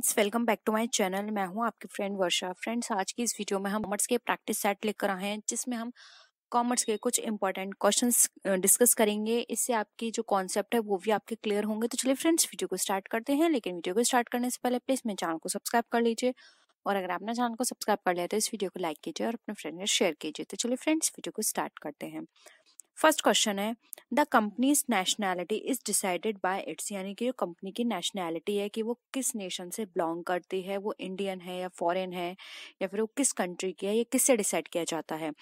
Friends welcome back to my channel मैं हूं आपकी फ्रेंड वर्षा फ्रेंड्स आज की इस वीडियो में हम कॉमर्स के प्रैक्टिस सेट लेकर आए हैं जिसमें हम कॉमर्स के कुछ इंपॉर्टेंट क्वेश्चंस डिस्कस करेंगे इससे आपकी जो कॉन्सेप्ट है वो भी आपके क्लियर होंगे तो चलिए फ्रेंड्स वीडियो को स्टार्ट करते हैं लेकिन वीडियो को स्टार्ट करने से पहले प्लीज़ मेरे चैनल को सब्सक्राइब कर लीजिए और अगर आपने चैनल को सब्सक्राइब कर लिया तो इस वीडियो को लाइक कीजिए और अपने फ्रेंड में शेयर कीजिए तो चलिए फ्रेंड्स वीडियो को स्टार्ट करते हैं फर्स्ट क्वेश्चन है the companies nationality is decided by its यानी कि जो कंपनी की नेशनैलिटी है कि वो किस नेशन से बिलोंग करती है वो इंडियन है या फॉरेन है या फिर वो किस कंट्री की है ये किससे डिसाइड किया जाता है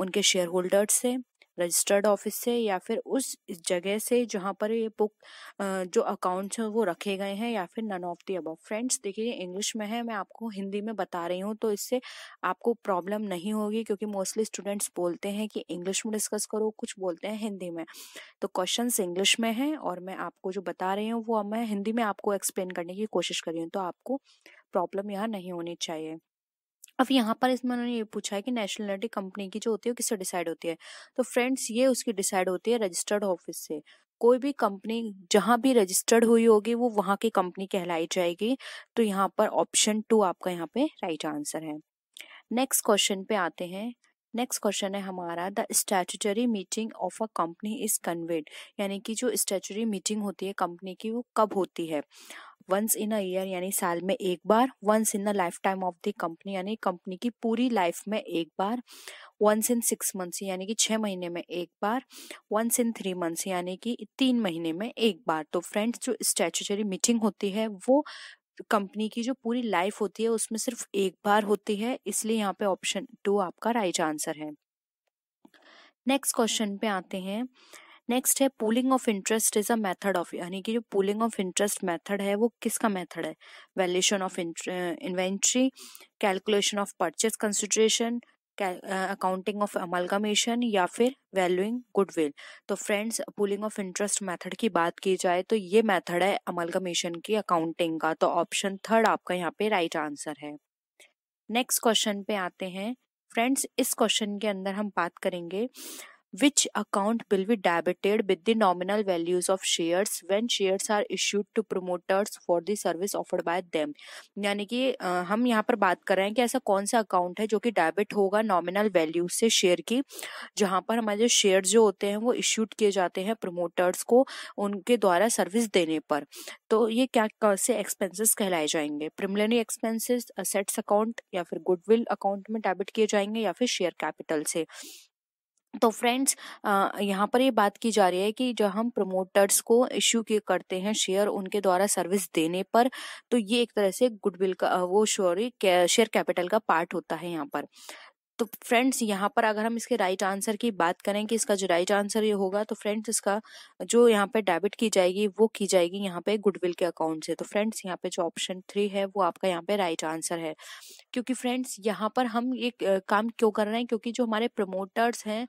उनके शेयर होल्डर्स से रजिस्टर्ड ऑफिस से या फिर उस जगह से जहाँ पर ये बुक जो अकाउंट्स हैं वो रखे गए हैं या फिर none of the above friends देखिए इंग्लिश में है मैं आपको हिंदी में बता रही हूँ तो इससे आपको प्रॉब्लम नहीं होगी क्योंकि मोस्टली स्टूडेंट्स बोलते हैं कि इंग्लिश में डिस्कस करो कुछ बोलते हैं हिंदी में तो क्वेश्चन इंग्लिश में हैं और मैं आपको जो बता रही हूँ वो मैं हिंदी में आपको एक्सप्लेन करने की कोशिश कर रही हूँ तो आपको प्रॉब्लम यहाँ नहीं होनी चाहिए अब यहाँ पर इसमें उन्होंने ये पूछा है कि नेशनलिटी कंपनी की जो होती है वो किससे डिसाइड होती है तो फ्रेंड्स ये उसकी डिसाइड होती है रजिस्टर्ड ऑफिस से कोई भी कंपनी जहाँ भी रजिस्टर्ड हुई होगी वो वहाँ की कंपनी कहलाई जाएगी तो यहाँ पर ऑप्शन टू आपका यहाँ पे राइट आंसर है नेक्स्ट क्वेश्चन पे आते हैं नेक्स्ट क्वेश्चन है हमारा the statutory meeting of a company is convened यानी कि जो स्टैचुटरी मीटिंग होती है कंपनी की वो कब होती है वंस इन अ ईयर यानी साल में एक बार once in the lifetime of the company यानी कंपनी की पूरी लाइफ में एक बार वंस इन सिक्स मंथ्स यानी कि छः महीने में एक बार वंस इन थ्री मंथ्स यानी कि तीन महीने में एक बार तो फ्रेंड्स जो स्टैचुटरी मीटिंग होती है वो कंपनी की जो पूरी लाइफ होती है उसमें सिर्फ एक बार होती है इसलिए यहाँ पे ऑप्शन टू आपका राइट आंसर है नेक्स्ट क्वेश्चन पे आते हैं नेक्स्ट है pooling of interest is a method of यानी कि जो पूलिंग ऑफ इंटरेस्ट मेथड है वो किसका मेथड है valuation of inventory calculation of purchase consideration accounting of amalgamation या फिर वैल्यूइंग गुडविल तो friends pooling of interest method की बात की जाए तो ये मेथड है अमलगमेशन की अकाउंटिंग का तो ऑप्शन थर्ड आपका यहाँ पे राइट right आंसर है नेक्स्ट क्वेश्चन पे आते हैं फ्रेंड्स इस क्वेश्चन के अंदर हम बात करेंगे which account will be debited with the nominal values of shares when shares are issued to promoters for the service offered by them यानी कि हम यहाँ पर बात कर रहे हैं कि ऐसा कौन सा अकाउंट है जो कि डेबिट होगा नॉमिनल वैल्यू से शेयर की जहाँ पर हमारे शेयर जो होते हैं वो इश्यूड किए जाते हैं प्रमोटर्स को उनके द्वारा सर्विस देने पर तो ये क्या से एक्सपेंसेस कहलाए जाएंगे प्रिमिलनी एक्सपेंसेस असेट्स अकाउंट या फिर गुडविल अकाउंट में डेबिट किए जाएंगे या फिर शेयर कैपिटल से तो फ्रेंड्स यहाँ पर ये बात की जा रही है कि जो हम प्रमोटर्स को इश्यू करते हैं शेयर उनके द्वारा सर्विस देने पर तो ये एक तरह से गुडविल का वो सॉरी शेयर कैपिटल का पार्ट होता है यहाँ पर तो फ्रेंड्स यहाँ पर अगर हम इसके राइट आंसर की बात करें कि इसका जो राइट आंसर ये होगा तो फ्रेंड्स इसका जो यहाँ पे डेबिट की जाएगी वो की जाएगी यहाँ पे गुडविल के अकाउंट से तो फ्रेंड्स यहाँ पे जो ऑप्शन थ्री है वो आपका यहाँ पे राइट आंसर है क्योंकि फ्रेंड्स यहाँ पर हम ये काम क्यों कर रहे हैं क्योंकि जो हमारे प्रमोटर्स हैं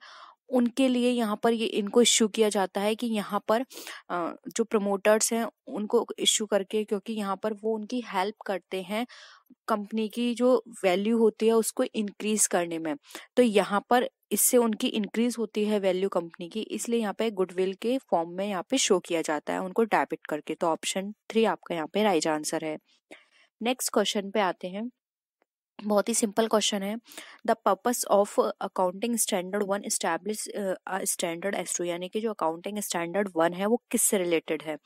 उनके लिए यहाँ पर ये इनको इश्यू किया जाता है कि यहाँ पर जो प्रमोटर्स हैं उनको इश्यू करके क्योंकि यहाँ पर वो उनकी हेल्प करते हैं कंपनी की जो वैल्यू होती है उसको इंक्रीज करने में तो यहाँ पर इससे उनकी इंक्रीज होती है वैल्यू कंपनी की इसलिए यहाँ पे गुडविल के फॉर्म में यहाँ पे शो किया जाता है उनको डेबिट करके तो ऑप्शन थ्री आपका यहाँ पे राइट आंसर है नेक्स्ट क्वेश्चन पे आते हैं बहुत ही सिंपल क्वेश्चन है the purpose of accounting standard one establish standard as to यानी कि जो अकाउंटिंग स्टैंडर्ड वन है वो किससे रिलेटेड है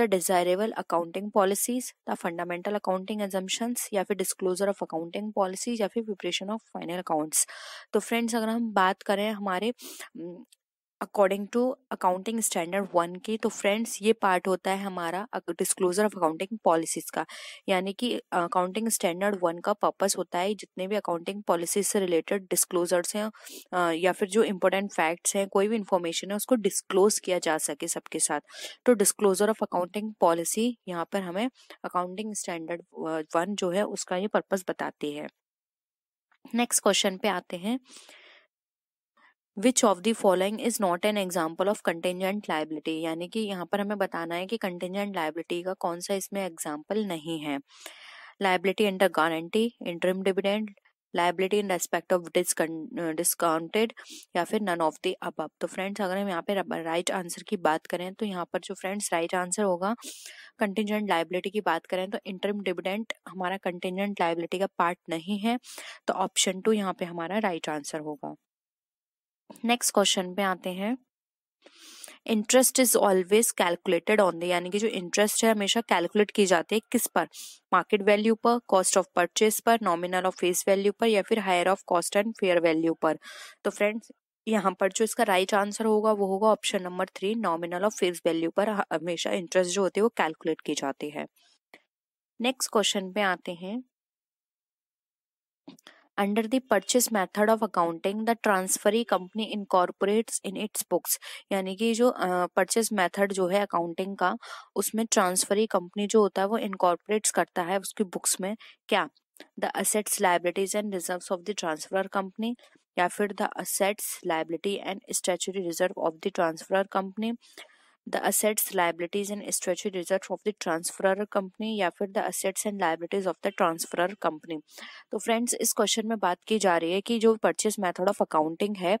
the desirable accounting policies the fundamental accounting assumptions या फिर डिस्क्लोजर ऑफ अकाउंटिंग पॉलिसीज या फिर प्रिपरेशन ऑफ फाइनल अकाउंट्स तो फ्रेंड्स अगर हम बात करें हमारे according to accounting standard one के तो फ्रेंड्स ये पार्ट होता है हमारा डिस्क्लोजर ऑफ अकाउंटिंग पॉलिसीज का यानी कि अकाउंटिंग स्टैंडर्ड वन का पर्पस होता है जितने भी अकाउंटिंग पॉलिसीज से रिलेटेड डिस्क्लोजर्स हैं या फिर जो इंपॉर्टेंट फैक्ट्स हैं कोई भी इंफॉर्मेशन है उसको डिस्क्लोज किया जा सके सबके साथ तो डिस्क्लोजर ऑफ अकाउंटिंग पॉलिसी यहाँ पर हमें अकाउंटिंग स्टैंडर्ड वन जो है उसका ये पर्पज बताती है नेक्स्ट क्वेश्चन पे आते हैं which of the following is not an example of contingent liability यानी कि यहाँ पर हमें बताना है कि कंटेंजेंट लाइबिलिटी का कौन सा इसमें एग्जाम्पल नहीं है liability under guarantee interim dividend liability in respect of discounted या फिर नन ऑफ दी अब तो फ्रेंड्स अगर हम यहाँ पे राइट आंसर की बात करें तो यहाँ पर जो फ्रेंड्स राइट आंसर होगा कंटिजेंट लाइबिलिटी की बात करें तो इंटरम डिविडेंट हमारा कंटिजेंट लाइबिलिटी का पार्ट नहीं है तो ऑप्शन टू यहाँ पे हमारा राइट right आंसर होगा नेक्स्ट क्वेश्चन पे आते हैं interest is always calculated on the यानी कि जो इंटरेस्ट है हमेशा कैलकुलेट की जाती है किस पर मार्केट वैल्यू पर कॉस्ट ऑफ परचेज पर नॉमिनल ऑफ फेस वैल्यू पर या फिर higher of cost and fair value पर तो फ्रेंड्स यहाँ पर जो इसका राइट right आंसर होगा वो होगा option number three nominal of face value पर हमेशा इंटरेस्ट जो होती है वो कैलकुलेट की जाती है नेक्स्ट क्वेश्चन पे आते हैं Under the purchase method of accounting, the transferee company incorporates in its books. यानी कि जो purchase method जो है accounting का उसमें transferee company जो होता है वो incorporates करता है उसकी books में क्या the assets liabilities and reserve of the transfer company या फिर the assets liability and statutory reserve of the transfer company the assets liabilities and statutory reserve of the transferor company या फिर the assets and liabilities of the transferor company तो friends इस question में बात की जा रही है कि जो परचेस मैथड ऑफ अकाउंटिंग है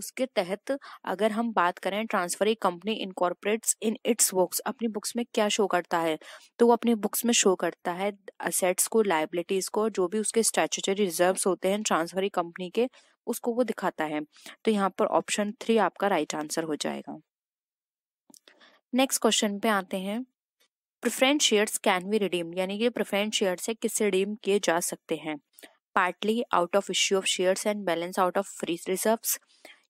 उसके तहत अगर हम बात करें transferee company incorporates in its books अपनी बुक्स में क्या शो करता है तो वो अपनी बुक्स में शो करता है असेट्स को लाइबिलिटीज को जो भी उसके स्टैचुटरी रिजर्व होते हैं ट्रांसफरी कंपनी के उसको वो दिखाता है तो यहाँ पर ऑप्शन थ्री आपका राइट आंसर हो जाएगा नेक्स्ट क्वेश्चन पे आते हैं preference shares can be redeem यानी कि प्रेफरेंस शेयर्स है किससे रिडीम किए जा सकते हैं partly out of issue of shares and balance out of free reserve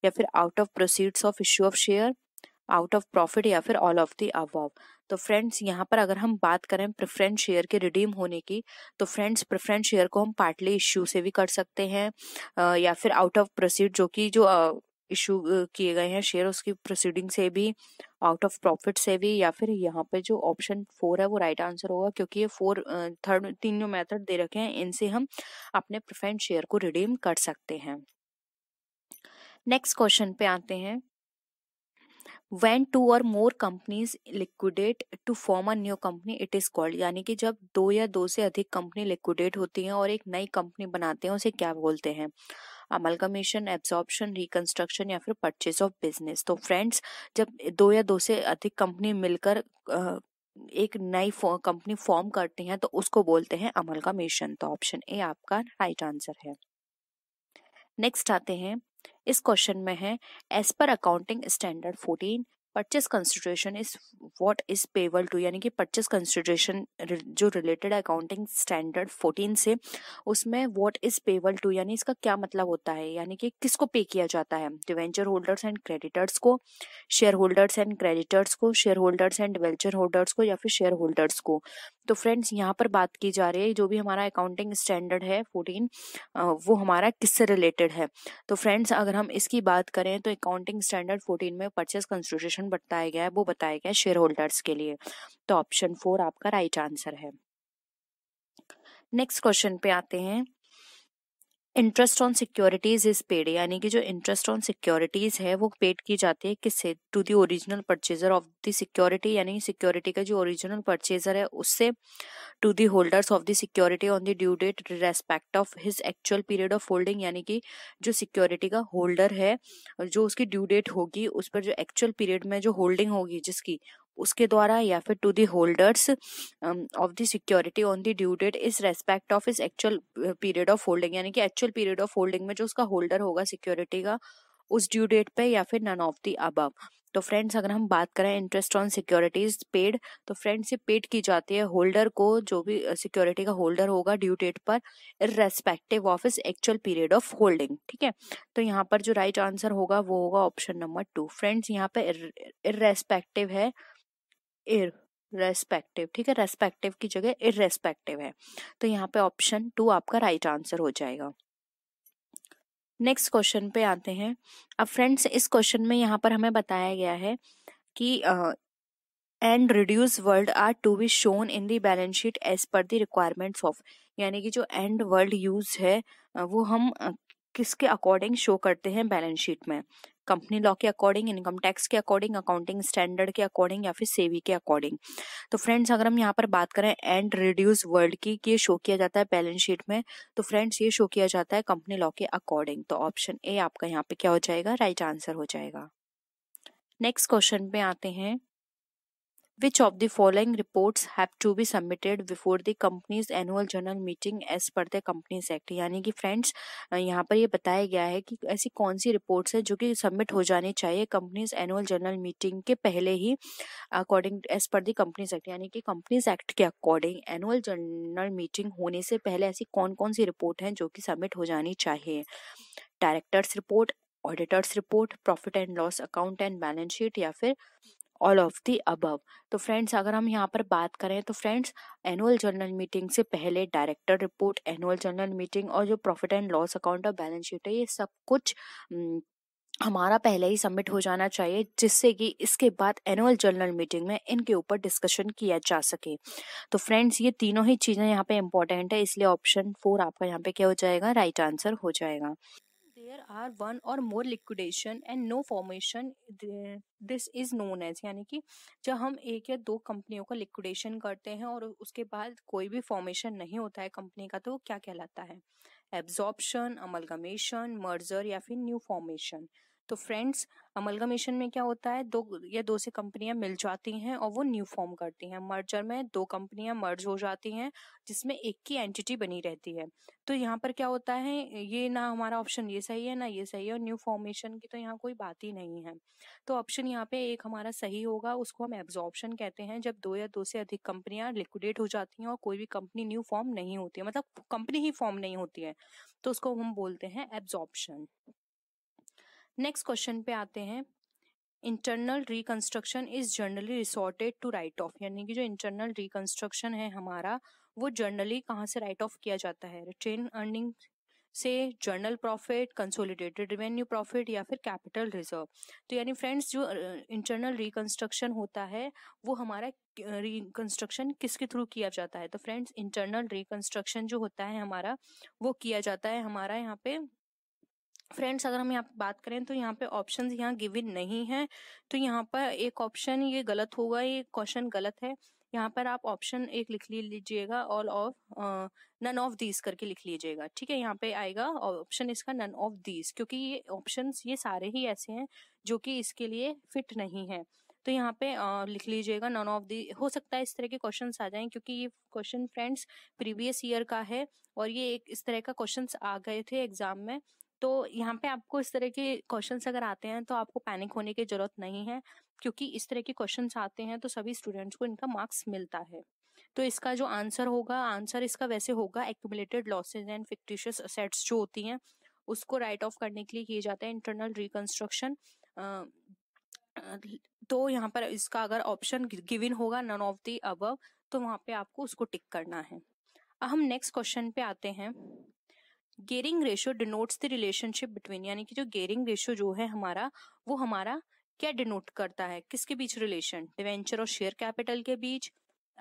या फिर out of proceeds of issue of share out of profit या फिर ऑल ऑफ दी अबव तो फ्रेंड्स यहाँ पर अगर हम बात करें प्रेफरेंस शेयर के रिडीम होने की तो फ्रेंड्स प्रेफरेंस शेयर को हम पार्टली इश्यू से भी कर सकते हैं या फिर आउट ऑफ प्रोसीड जो कि जो इशू किए गए हैं शेयर उसकी प्रोसीडिंग से भी आउट ऑफ प्रॉफिट से भी या फिर यहाँ पे जो ऑप्शन फोर है वो राइट आंसर होगा क्योंकि ये फोर थर्ड तीन जो मेथड दे रखे हैं इनसे हम अपने प्रिफेंड शेयर को रिडीम कर सकते हैं नेक्स्ट क्वेश्चन पे आते हैं when two or more companies liquidate to form a new company it is called यानी कि जब दो या दो से अधिक कंपनी लिक्विडेट होती हैं और एक नई कंपनी बनाते हैं उसे क्या बोलते हैं अमलगमेशन एब्जॉर्प्शन रिकंस्ट्रक्शन या फिर परचेज ऑफ बिजनेस तो फ्रेंड्स जब दो या दो से अधिक कंपनी मिलकर एक नई कंपनी फॉर्म करती हैं तो उसको बोलते हैं अमलगमेशन तो ऑप्शन ए आपका राइट आंसर है नेक्स्ट आते हैं इस क्वेश्चन में है as per accounting standard fourteen purchase consideration is what is payable to यानी कि परचेस कंसिड्रेशन जो रिलेटेड अकाउंटिंग स्टैंडर्ड फोर्टीन से उसमें वॉट इज पेबल टू यानी इसका क्या मतलब होता है यानी कि किसको पे किया जाता है डिवेंचर होल्डर्स एंड क्रेडिटर्स को शेयर होल्डर्स एंड क्रेडिटर्स को share holders and debenture holders को या फिर शेयर होल्डर्स को तो फ्रेंड्स यहाँ पर बात की जा रही है जो भी हमारा अकाउंटिंग स्टैंडर्ड है फोर्टीन वो हमारा किससे रिलेटेड है तो फ्रेंड्स अगर हम इसकी बात करें तो अकाउंटिंग स्टैंडर्ड फोर्टीन में परचेस कंस्टिट्यूशन बताया गया है वो बताया गया है शेयर होल्डर्स के लिए तो ऑप्शन फोर आपका राइट आंसर है नेक्स्ट क्वेश्चन पे आते हैं interest on securities is paid यानी कि जो इंटरेस्ट ऑन सिक्योरिटीज है वो पेड की जाती है किससे to the original purchaser of the security यानी सिक्योरिटी का जो ओरिजिनल परचेजर है उससे to the holders of the security on the due date respect of his actual period of holding यानी कि जो सिक्योरिटी का होल्डर है जो उसकी ड्यू डेट होगी उस पर जो एक्चुअल पीरियड में जो होल्डिंग होगी जिसकी उसके द्वारा या फिर to the holders of the security on the due date irrespective of his actual period of holding यानी कि एक्चुअल पीरियड ऑफ होल्डिंग में जो उसका होल्डर होगा सिक्योरिटी का उस ड्यू डेट पे या फिर नन ऑफ दी अब तो फ्रेंड्स अगर हम बात करें इंटरेस्ट ऑन सिक्योरिटीज पेड तो फ्रेंड्स ये पेड की जाती है होल्डर को जो भी सिक्योरिटी uh, का होल्डर होगा ड्यू डेट पर respective of his actual period of holding ठीक है तो यहाँ पर जो राइट right आंसर होगा वो होगा ऑप्शन नंबर टू फ्रेंड्स यहाँ पे इर है इर रेस्पेक्टिव ठीक है रेस्पेक्टिव की जगह इर रेस्पेक्टिव है तो यहाँ पे ऑप्शन टू आपका राइट right आंसर हो जाएगा नेक्स्ट क्वेश्चन पे आते हैं अब फ्रेंड्स इस क्वेश्चन में यहाँ पर हमें बताया गया है कि and reduce world are to be shown in the balance sheet as per the requirements of यानी कि जो एंड वर्ल्ड यूज है वो हम किसके अकॉर्डिंग शो करते हैं बैलेंस शीट में कंपनी लॉ के अकॉर्डिंग इनकम टैक्स के अकॉर्डिंग अकाउंटिंग स्टैंडर्ड के अकॉर्डिंग या फिर सेवी के अकॉर्डिंग तो फ्रेंड्स अगर हम यहाँ पर बात करें एंड रिड्यूस वर्ल्ड की ये शो किया जाता है बैलेंस शीट में तो फ्रेंड्स ये शो किया जाता है कंपनी लॉ के अकॉर्डिंग तो ऑप्शन ए आपका यहाँ पे क्या हो जाएगा राइट आंसर हो जाएगा नेक्स्ट क्वेश्चन पे आते हैं Which of the following reports have to be submitted before the company's annual general meeting as per the companies act यानी कि friends यहाँ पर ये बताया गया है कि ऐसी कौन सी reports है जो कि सबमिट हो जानी चाहिए कंपनीज एनुअल general मीटिंग के पहले ही according as per the companies act यानी कि कंपनीज एक्ट के अकॉर्डिंग एनुअल general मीटिंग होने से पहले ऐसी कौन कौन सी रिपोर्ट हैं जो कि सबमिट हो जानी चाहिए directors report auditors report profit and loss account and balance sheet या फिर ऑल ऑफ दी अबव तो फ्रेंड्स अगर हम यहाँ पर बात करें तो फ्रेंड्स एनुअल जर्नल मीटिंग से पहले director report annual general meeting और जो प्रॉफिट एंड लॉस अकाउंट और बैलेंस शीट है ये सब कुछ हम्म, हमारा पहले ही सबमिट हो जाना चाहिए जिससे कि इसके बाद एनुअल जर्नल मीटिंग में इनके ऊपर डिस्कशन किया जा सके तो फ्रेंड्स ये तीनों ही चीज़ें यहाँ पे इम्पॉर्टेंट है इसलिए ऑप्शन फोर आपका यहाँ पे क्या हो जाएगा राइट right आंसर हो जाएगा there are one or more liquidation and no formation this is known as यानी कि जब हम एक या दो कंपनियों का लिक्विडेशन करते हैं और उसके बाद कोई भी फॉर्मेशन नहीं होता है कंपनी का तो वो क्या कहलाता है एब्जॉर्प्शन अमलगमेशन मर्जर या फिर न्यू फॉर्मेशन तो फ्रेंड्स अमलगमेशन में क्या होता है दो या दो से कंपनियां मिल जाती हैं और वो न्यू फॉर्म करती हैं मर्जर में दो कंपनियां मर्ज हो जाती हैं जिसमें एक की एंटिटी बनी रहती है तो यहाँ पर क्या होता है ये ना हमारा ऑप्शन ये सही है ना ये सही है और न्यू फॉर्मेशन की तो यहाँ कोई बात ही नहीं है तो ऑप्शन यहाँ पे एक हमारा सही होगा उसको हम एब्जॉर्प्शन कहते हैं जब दो या दो से अधिक कंपनियां लिक्विडेट हो जाती हैं और कोई भी कंपनी न्यू फॉर्म नहीं होती है मतलब कंपनी ही फॉर्म नहीं होती है तो उसको हम बोलते हैं एब्जॉर्प्शन नेक्स्ट क्वेश्चन पे आते हैं internal reconstruction is generally resorted to write off यानी कि जो इंटरनल रिकंस्ट्रक्शन है हमारा वो जनरली कहाँ से राइट ऑफ किया जाता है रिटेन अर्निंग से general profit consolidated revenue profit या फिर कैपिटल रिजर्व तो यानी फ्रेंड्स जो इंटरनल रिकंस्ट्रक्शन होता है वो हमारा रिकंस्ट्रक्शन किसके थ्रू किया जाता है तो फ्रेंड्स इंटरनल रिकंस्ट्रक्शन जो होता है हमारा वो किया जाता है हमारा यहाँ पे फ्रेंड्स अगर हम यहाँ पे बात करें तो यहाँ पे ऑप्शंस यहाँ गिविन नहीं है तो यहाँ पर एक ऑप्शन ये गलत होगा ये क्वेश्चन गलत है यहाँ पर आप ऑप्शन एक लिख लीजिएगा all of none of these करके लिख लीजिएगा ठीक है यहाँ पे आएगा ऑप्शन इसका नन ऑफ दीज क्योंकि ये ऑप्शन ये सारे ही ऐसे हैं जो कि इसके लिए फिट नहीं है तो यहाँ पे आ, लिख लीजिएगा नॉन ऑफ दी हो सकता है इस तरह के क्वेश्चन आ जाएं क्योंकि ये क्वेश्चन फ्रेंड्स प्रीवियस ईयर का है और ये एक इस तरह का क्वेश्चन आ गए थे एग्जाम में तो यहाँ पे आपको इस तरह के क्वेश्चन अगर आते हैं तो आपको पैनिक होने की जरूरत नहीं है क्योंकि इस तरह के क्वेश्चन आते हैं तो सभी स्टूडेंट्स को इनका मार्क्स मिलता है तो इसका जो आंसर होगा आंसर इसका वैसे होगा accumulated losses and fictitious assets जो होती हैं उसको राइट ऑफ करने के लिए किया जाता है इंटरनल रिकन्स्ट्रक्शन तो यहाँ पर इसका अगर ऑप्शन गिविन होगा नन ऑफ दी अब तो वहाँ पे आपको उसको टिक करना है अब हम नेक्स्ट क्वेश्चन पे आते हैं gearing ratio denotes the relationship between यानी कि जो गेरिंग रेशियो जो है हमारा वो हमारा क्या डिनोट करता है किसके बीच रिलेशन डिवेंचर और शेयर कैपिटल के बीच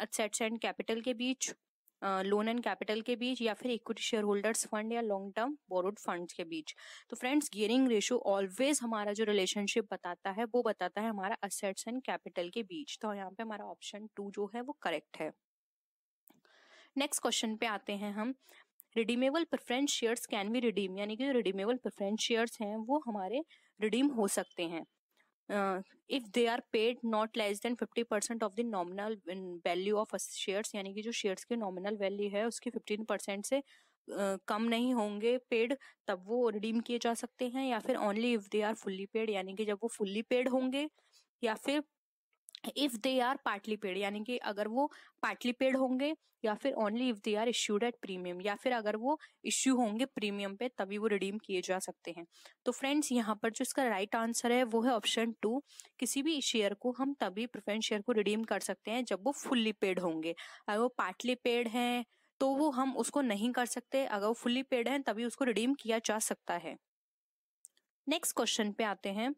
असेट्स एंड कैपिटल के बीच लोन एंड कैपिटल के बीच या फिर इक्विटी शेयर होल्डर्स फंड या लॉन्ग टर्म बोरोड फंड के बीच तो फ्रेंड्स गियरिंग रेशियो ऑलवेज हमारा जो रिलेशनशिप बताता है वो बताता है हमारा असेट्स एंड कैपिटल के बीच तो यहाँ पे हमारा ऑप्शन टू जो है वो करेक्ट है नेक्स्ट क्वेश्चन पे आते हैं हम redeemable preference shares can be redeem यानी कि जो रिडीमेबल प्रफ्रेंस शेयर्स हैं वो हमारे रिडीम हो सकते हैं if they are paid not less than fifty percent of the nominal value of shares यानी कि जो शेयर्स की नॉमिनल वैल्यू है उसकी फिफ्टीन परसेंट से uh, कम नहीं होंगे पेड तब वो रिडीम किए जा सकते हैं या फिर only if they are fully paid यानी कि जब वो फुल्ली पेड होंगे या फिर if they are partly paid यानी कि अगर वो पार्टली पेड होंगे या फिर only if they are issued at premium या फिर अगर वो इश्यू होंगे प्रीमियम पे तभी वो रिडीम किए जा सकते हैं तो फ्रेंड्स यहाँ पर जो इसका राइट right आंसर है वो है ऑप्शन टू किसी भी शेयर को हम तभी प्रिफरेंस शेयर को रिडीम कर सकते हैं जब वो फुल्ली पेड होंगे अगर वो पार्टली पेड है तो वो हम उसको नहीं कर सकते अगर वो फुल्ली पेड है तभी उसको रिडीम किया जा सकता है नेक्स्ट क्वेश्चन पे आते हैं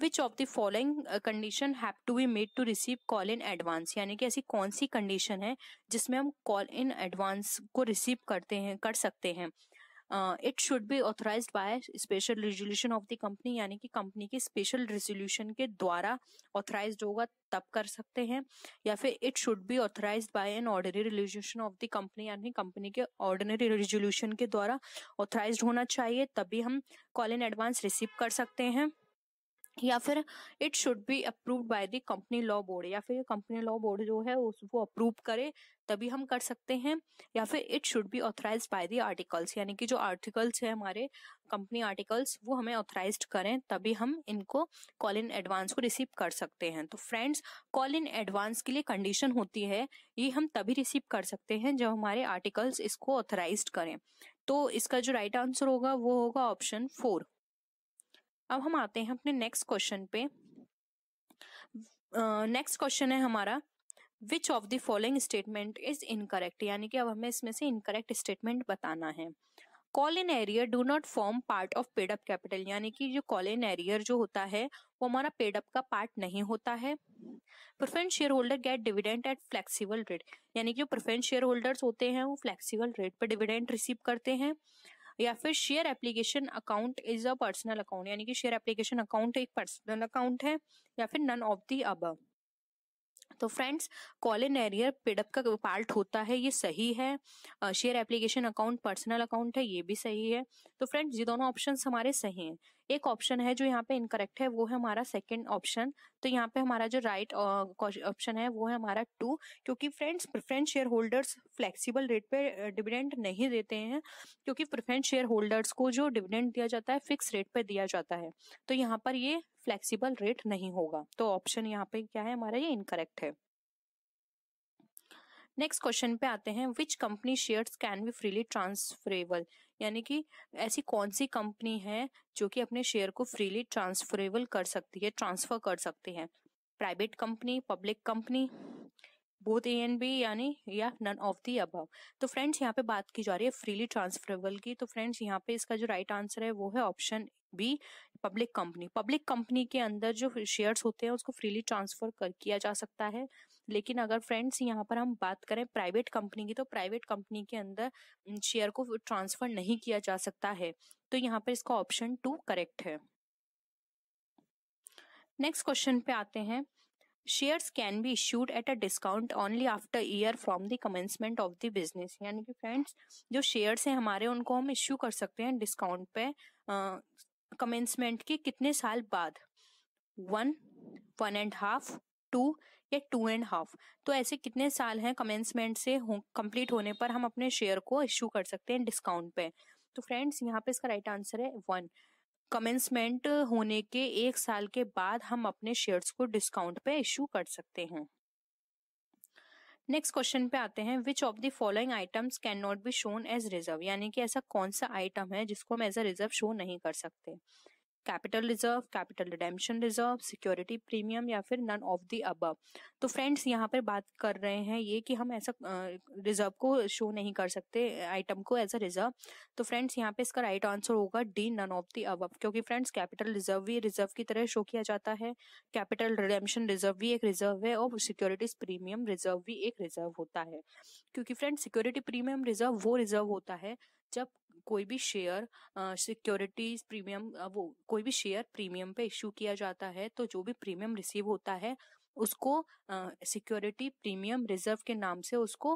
which of the following condition have to be made to receive call in advance यानी कि ऐसी कौन सी कंडीशन है जिसमें हम कॉल इन एडवांस को रिसीव करते हैं कर सकते हैं it should be authorise by special resolution of the company यानी कि कंपनी के स्पेशल रेजोल्यूशन के द्वारा ऑथोराइज होगा तब कर सकते हैं या फिर it should be authorise by an ordinary resolution of the company यानी कंपनी के ऑर्डनरी रेजोल्यूशन के द्वारा ऑथोराइज होना चाहिए तभी हम कॉल इन एडवांस रिसीव कर सकते हैं या फिर it should be approved by the company law board या फिर कंपनी लॉ बोर्ड जो है उसको अप्रूव करे तभी हम कर सकते हैं या फिर it should be authorise by the articles यानी कि जो आर्टिकल्स है हमारे कंपनी आर्टिकल्स वो हमें ऑथराइज करें तभी हम इनको कॉल इन एडवांस को रिसीव कर सकते हैं तो फ्रेंड्स कॉल इन एडवांस के लिए कंडीशन होती है ये हम तभी रिसीव कर सकते हैं जब हमारे आर्टिकल्स इसको ऑथराइज करें तो इसका जो राइट right आंसर होगा वो होगा ऑप्शन फोर अब हम आते हैं अपने नेक्स्ट क्वेश्चन पे नेक्स्ट uh, क्वेश्चन है हमारा which of the following statement is incorrect यानी कि अब हमें इसमें से इनकरेक्ट स्टेटमेंट बताना है calls in arrear do not form part of paid up capital यानी कि जो कॉलिन एरियर जो होता है वो हमारा पेडअप का पार्ट नहीं होता है preference share holder get dividend at flexible rate यानी कि जो प्रिफरेंस शेयर होल्डर्स होते हैं वो फ्लेक्सिबल रेट पर डिविडेंट रिसीव करते हैं या फिर share application account is a personal account यानी कि शेयर एप्लीकेशन अकाउंट एक पर्सनल अकाउंट है या फिर नन ऑफ दी अब तो फ्रेंड्स कॉलिन एरियर पिडअप का पार्ट होता है ये सही है share application account personal account है ये भी सही है तो फ्रेंड्स ये दोनों ऑप्शन हमारे सही हैं एक ऑप्शन है जो यहाँ पे इनकरेक्ट है वो है हमारा सेकंड ऑप्शन तो यहाँ पे हमारा जो राइट ऑप्शन है वो है हमारा टू क्योंकि friends preference share holders flexible rate पे डिविडेंड नहीं देते हैं क्योंकि प्रेफरेंस शेयर होल्डर्स को जो डिविडेंड दिया जाता है फिक्स रेट पे दिया जाता है तो यहाँ पर ये फ्लेक्सीबल रेट नहीं होगा तो ऑप्शन यहाँ पे क्या है हमारा ये इनकरेक्ट है नेक्स्ट क्वेश्चन पे आते हैं which company shares can be freely transferable यानी कि ऐसी कौन सी कंपनी है जो कि अपने शेयर को फ्रीली ट्रांसफरेबल कर सकती है ट्रांसफर कर सकते हैं private company public company both A and B यानी या नन ऑफ दी अब तो फ्रेंड्स यहाँ पे बात की जा रही है फ्रीली ट्रांसफरेबल की तो फ्रेंड्स यहाँ पे इसका जो राइट right आंसर है वो है option B public company public company के अंदर जो शेयर्स होते हैं उसको फ्रीली ट्रांसफर कर किया जा सकता है लेकिन अगर फ्रेंड्स यहाँ पर हम बात करें प्राइवेट कंपनी की तो प्राइवेट कंपनी के अंदर शेयर को ट्रांसफर नहीं किया जा सकता है तो यहाँ पर इसका ऑप्शन टू करेक्ट है नेक्स्ट क्वेश्चन पे आते हैं shares can be issued at a discount only after year from the commencement of the business यानी कि फ्रेंड्स जो शेयर्स हैं हमारे उनको हम इश्यू कर सकते हैं डिस्काउंट पे कमेंसमेंट के कितने साल बाद one one and half two या टू एंड हाफ तो ऐसे कितने साल हैं कमेंसमेंट से हो, होने पर हम अपने शेयर को इश्यू कर सकते हैं डिस्काउंट पे तो फ्रेंड्स यहाँ पे इसका राइट आंसर है वन कमेंसमेंट होने के एक साल के बाद हम अपने शेयर्स को डिस्काउंट पे इशू कर सकते हैं नेक्स्ट क्वेश्चन पे आते हैं which of the following items can not be shown as reserve यानी कि ऐसा कौन सा आइटम है जिसको हम एज अ रिजर्व शो नहीं कर सकते capital reserve capital redemption reserve security premium या फिर नन ऑफ द अबव तो फ्रेंड्स यहाँ पर बात कर रहे हैं ये कि हम ऐसा रिजर्व को शो नहीं कर सकते आइटम को एज अ रिजर्व तो फ्रेंड्स यहाँ पे इसका राइट आंसर होगा D none of the above क्योंकि फ्रेंड्स कैपिटल रिजर्व भी रिजर्व की तरह शो किया जाता है कैपिटल रिडेम्पशन रिजर्व भी एक रिजर्व है और सिक्योरिटीज प्रीमियम रिजर्व भी एक रिजर्व होता है क्योंकि फ्रेंड्स सिक्योरिटी प्रीमियम रिजर्व वो रिजर्व होता है जब कोई भी शेयर सिक्योरिटीज प्रीमियम वो कोई भी शेयर प्रीमियम पे इश्यू किया जाता है तो जो भी प्रीमियम रिसीव होता है उसको सिक्योरिटी प्रीमियम रिजर्व के नाम से उसको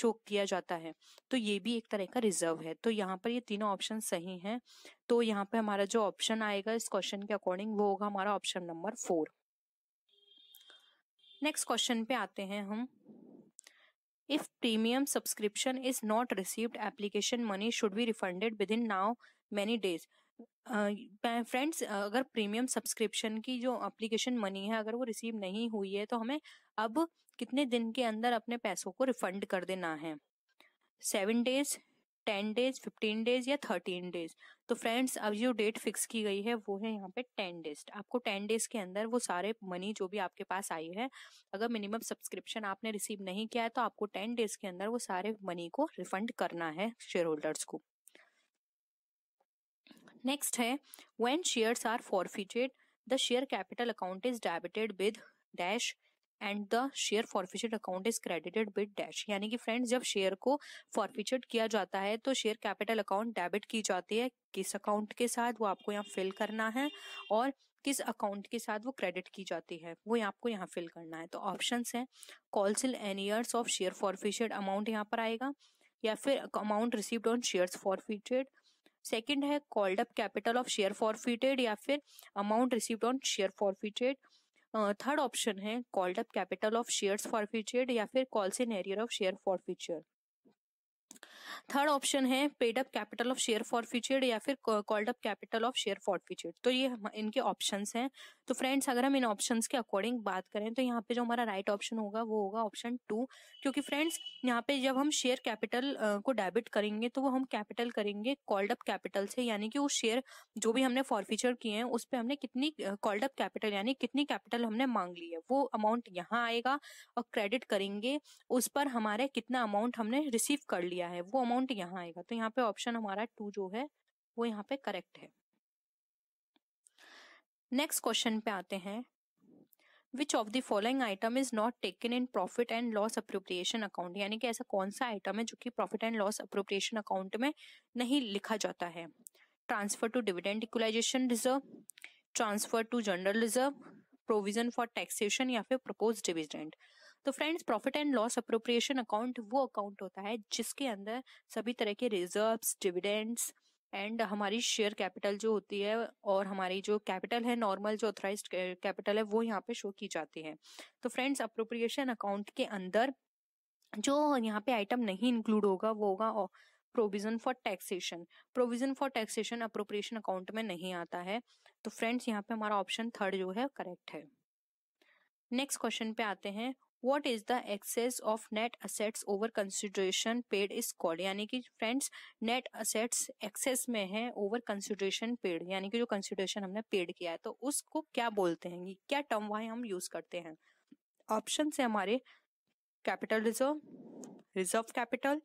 शो किया जाता है तो ये भी एक तरह का रिजर्व है तो यहाँ पर ये तीनों ऑप्शन सही हैं तो यहाँ पे हमारा जो ऑप्शन आएगा इस क्वेश्चन के अकॉर्डिंग वो होगा हमारा option number four next question पे आते हैं हम If premium subscription is not received, application money should be refunded within now many days. Friends uh, uh, अगर प्रीमियम सब्सक्रिप्शन की जो एप्लीकेशन मनी है अगर वो रिसीव नहीं हुई है तो हमें अब कितने दिन के अंदर अपने पैसों को रिफंड कर देना है seven days ten days fifteen days या थर्टीन डेज तो फ्रेंड्स अब जो डेट फिक्स की गई है वो है यहाँ पे टेन डेज आपको टेन डेज के अंदर वो सारे मनी जो भी आपके पास आई है अगर मिनिमम सब्सक्रिप्शन आपने रिसीव नहीं किया है तो आपको टेन डेज के अंदर वो सारे मनी को रिफंड करना है शेयर होल्डर्स को नेक्स्ट है when shares are forfeited the share capital account is debited with dash and the share forfeiture account is credited with dash यानी कि फ्रेंड्स जब शेयर को फॉरफिचर्ड किया जाता है तो शेयर कैपिटल अकाउंट डेबिट की जाती है किस अकाउंट के साथ वो आपको यहाँ फिल करना है और किस अकाउंट के साथ वो क्रेडिट की जाती है वो आपको यहाँ फिल करना है तो ऑप्शन है calls in arrears of share forfeited amount यहाँ पर आएगा या फिर amount received on share forfeited second है called up capital of share forfeited या फिर amount received on share forfeited third option है called up capital of share forfeiture या फिर calls in arrear of share forfeiture third option है paid up capital of share forfeited या फिर called up capital of share फॉरफिचेड तो ये इनके option हैं तो फ्रेंड्स अगर हम इन ऑप्शन के अकॉर्डिंग बात करें तो यहाँ पे जो हमारा राइट right ऑप्शन होगा वो होगा ऑप्शन टू क्योंकि फ्रेंड्स यहाँ पे जब हम शेयर कैपिटल को डेबिट करेंगे तो वो हम कैपिटल करेंगे कॉल्ड अप कैपिटल से यानी कि वो शेयर जो भी हमने फॉरफिचर किए हैं उस पर हमने कितनी कॉल्ड अप कैपिटल यानी कितनी कैपिटल हमने मांग ली है वो अमाउंट यहाँ आएगा और क्रेडिट करेंगे उस पर हमारे कितना अमाउंट हमने रिसीव कर लिया है वो अमाउंट यहाँ आएगा तो यहाँ पे ऑप्शन हमारा टू जो है वो यहाँ पे करेक्ट है नेक्स्ट क्वेश्चन पे आते हैं which of the following item is not taken in profit and loss appropriation account यानी कि ऐसा कौन सा आइटम है जो कि profit and loss appropriation account में नहीं लिखा जाता है transfer to dividend equalization reserve transfer to general reserve provision for taxation या फिर प्रपोज डिविडेंड तो friends profit and loss appropriation account वो अकाउंट होता है जिसके अंदर सभी तरह के रिजर्व डिविडेंड्स एंड हमारी शेयर कैपिटल जो होती है और हमारी जो कैपिटल है नॉर्मल जो ऑथराइज कैपिटल है वो यहाँ पे शो की जाती है तो फ्रेंड्स अप्रोप्रिएशन अकाउंट के अंदर जो यहाँ पे आइटम नहीं इंक्लूड होगा वो होगा provision for taxation provision for taxation appropriation account में नहीं आता है तो फ्रेंड्स यहाँ पे हमारा ऑप्शन थर्ड जो है करेक्ट है नेक्स्ट क्वेश्चन पे आते हैं what is the excess of net assets over consideration paid is called यानी कि फ्रेंड्स नेट असेट्स एक्सेस में है ओवर कंसिडरेशन पेड यानी कि जो कंसिडरेशन हमने पेड किया है तो उसको क्या बोलते हैं क्या टर्म वाई हम यूज करते हैं ऑप्शन है हमारे capital reserve reserve capital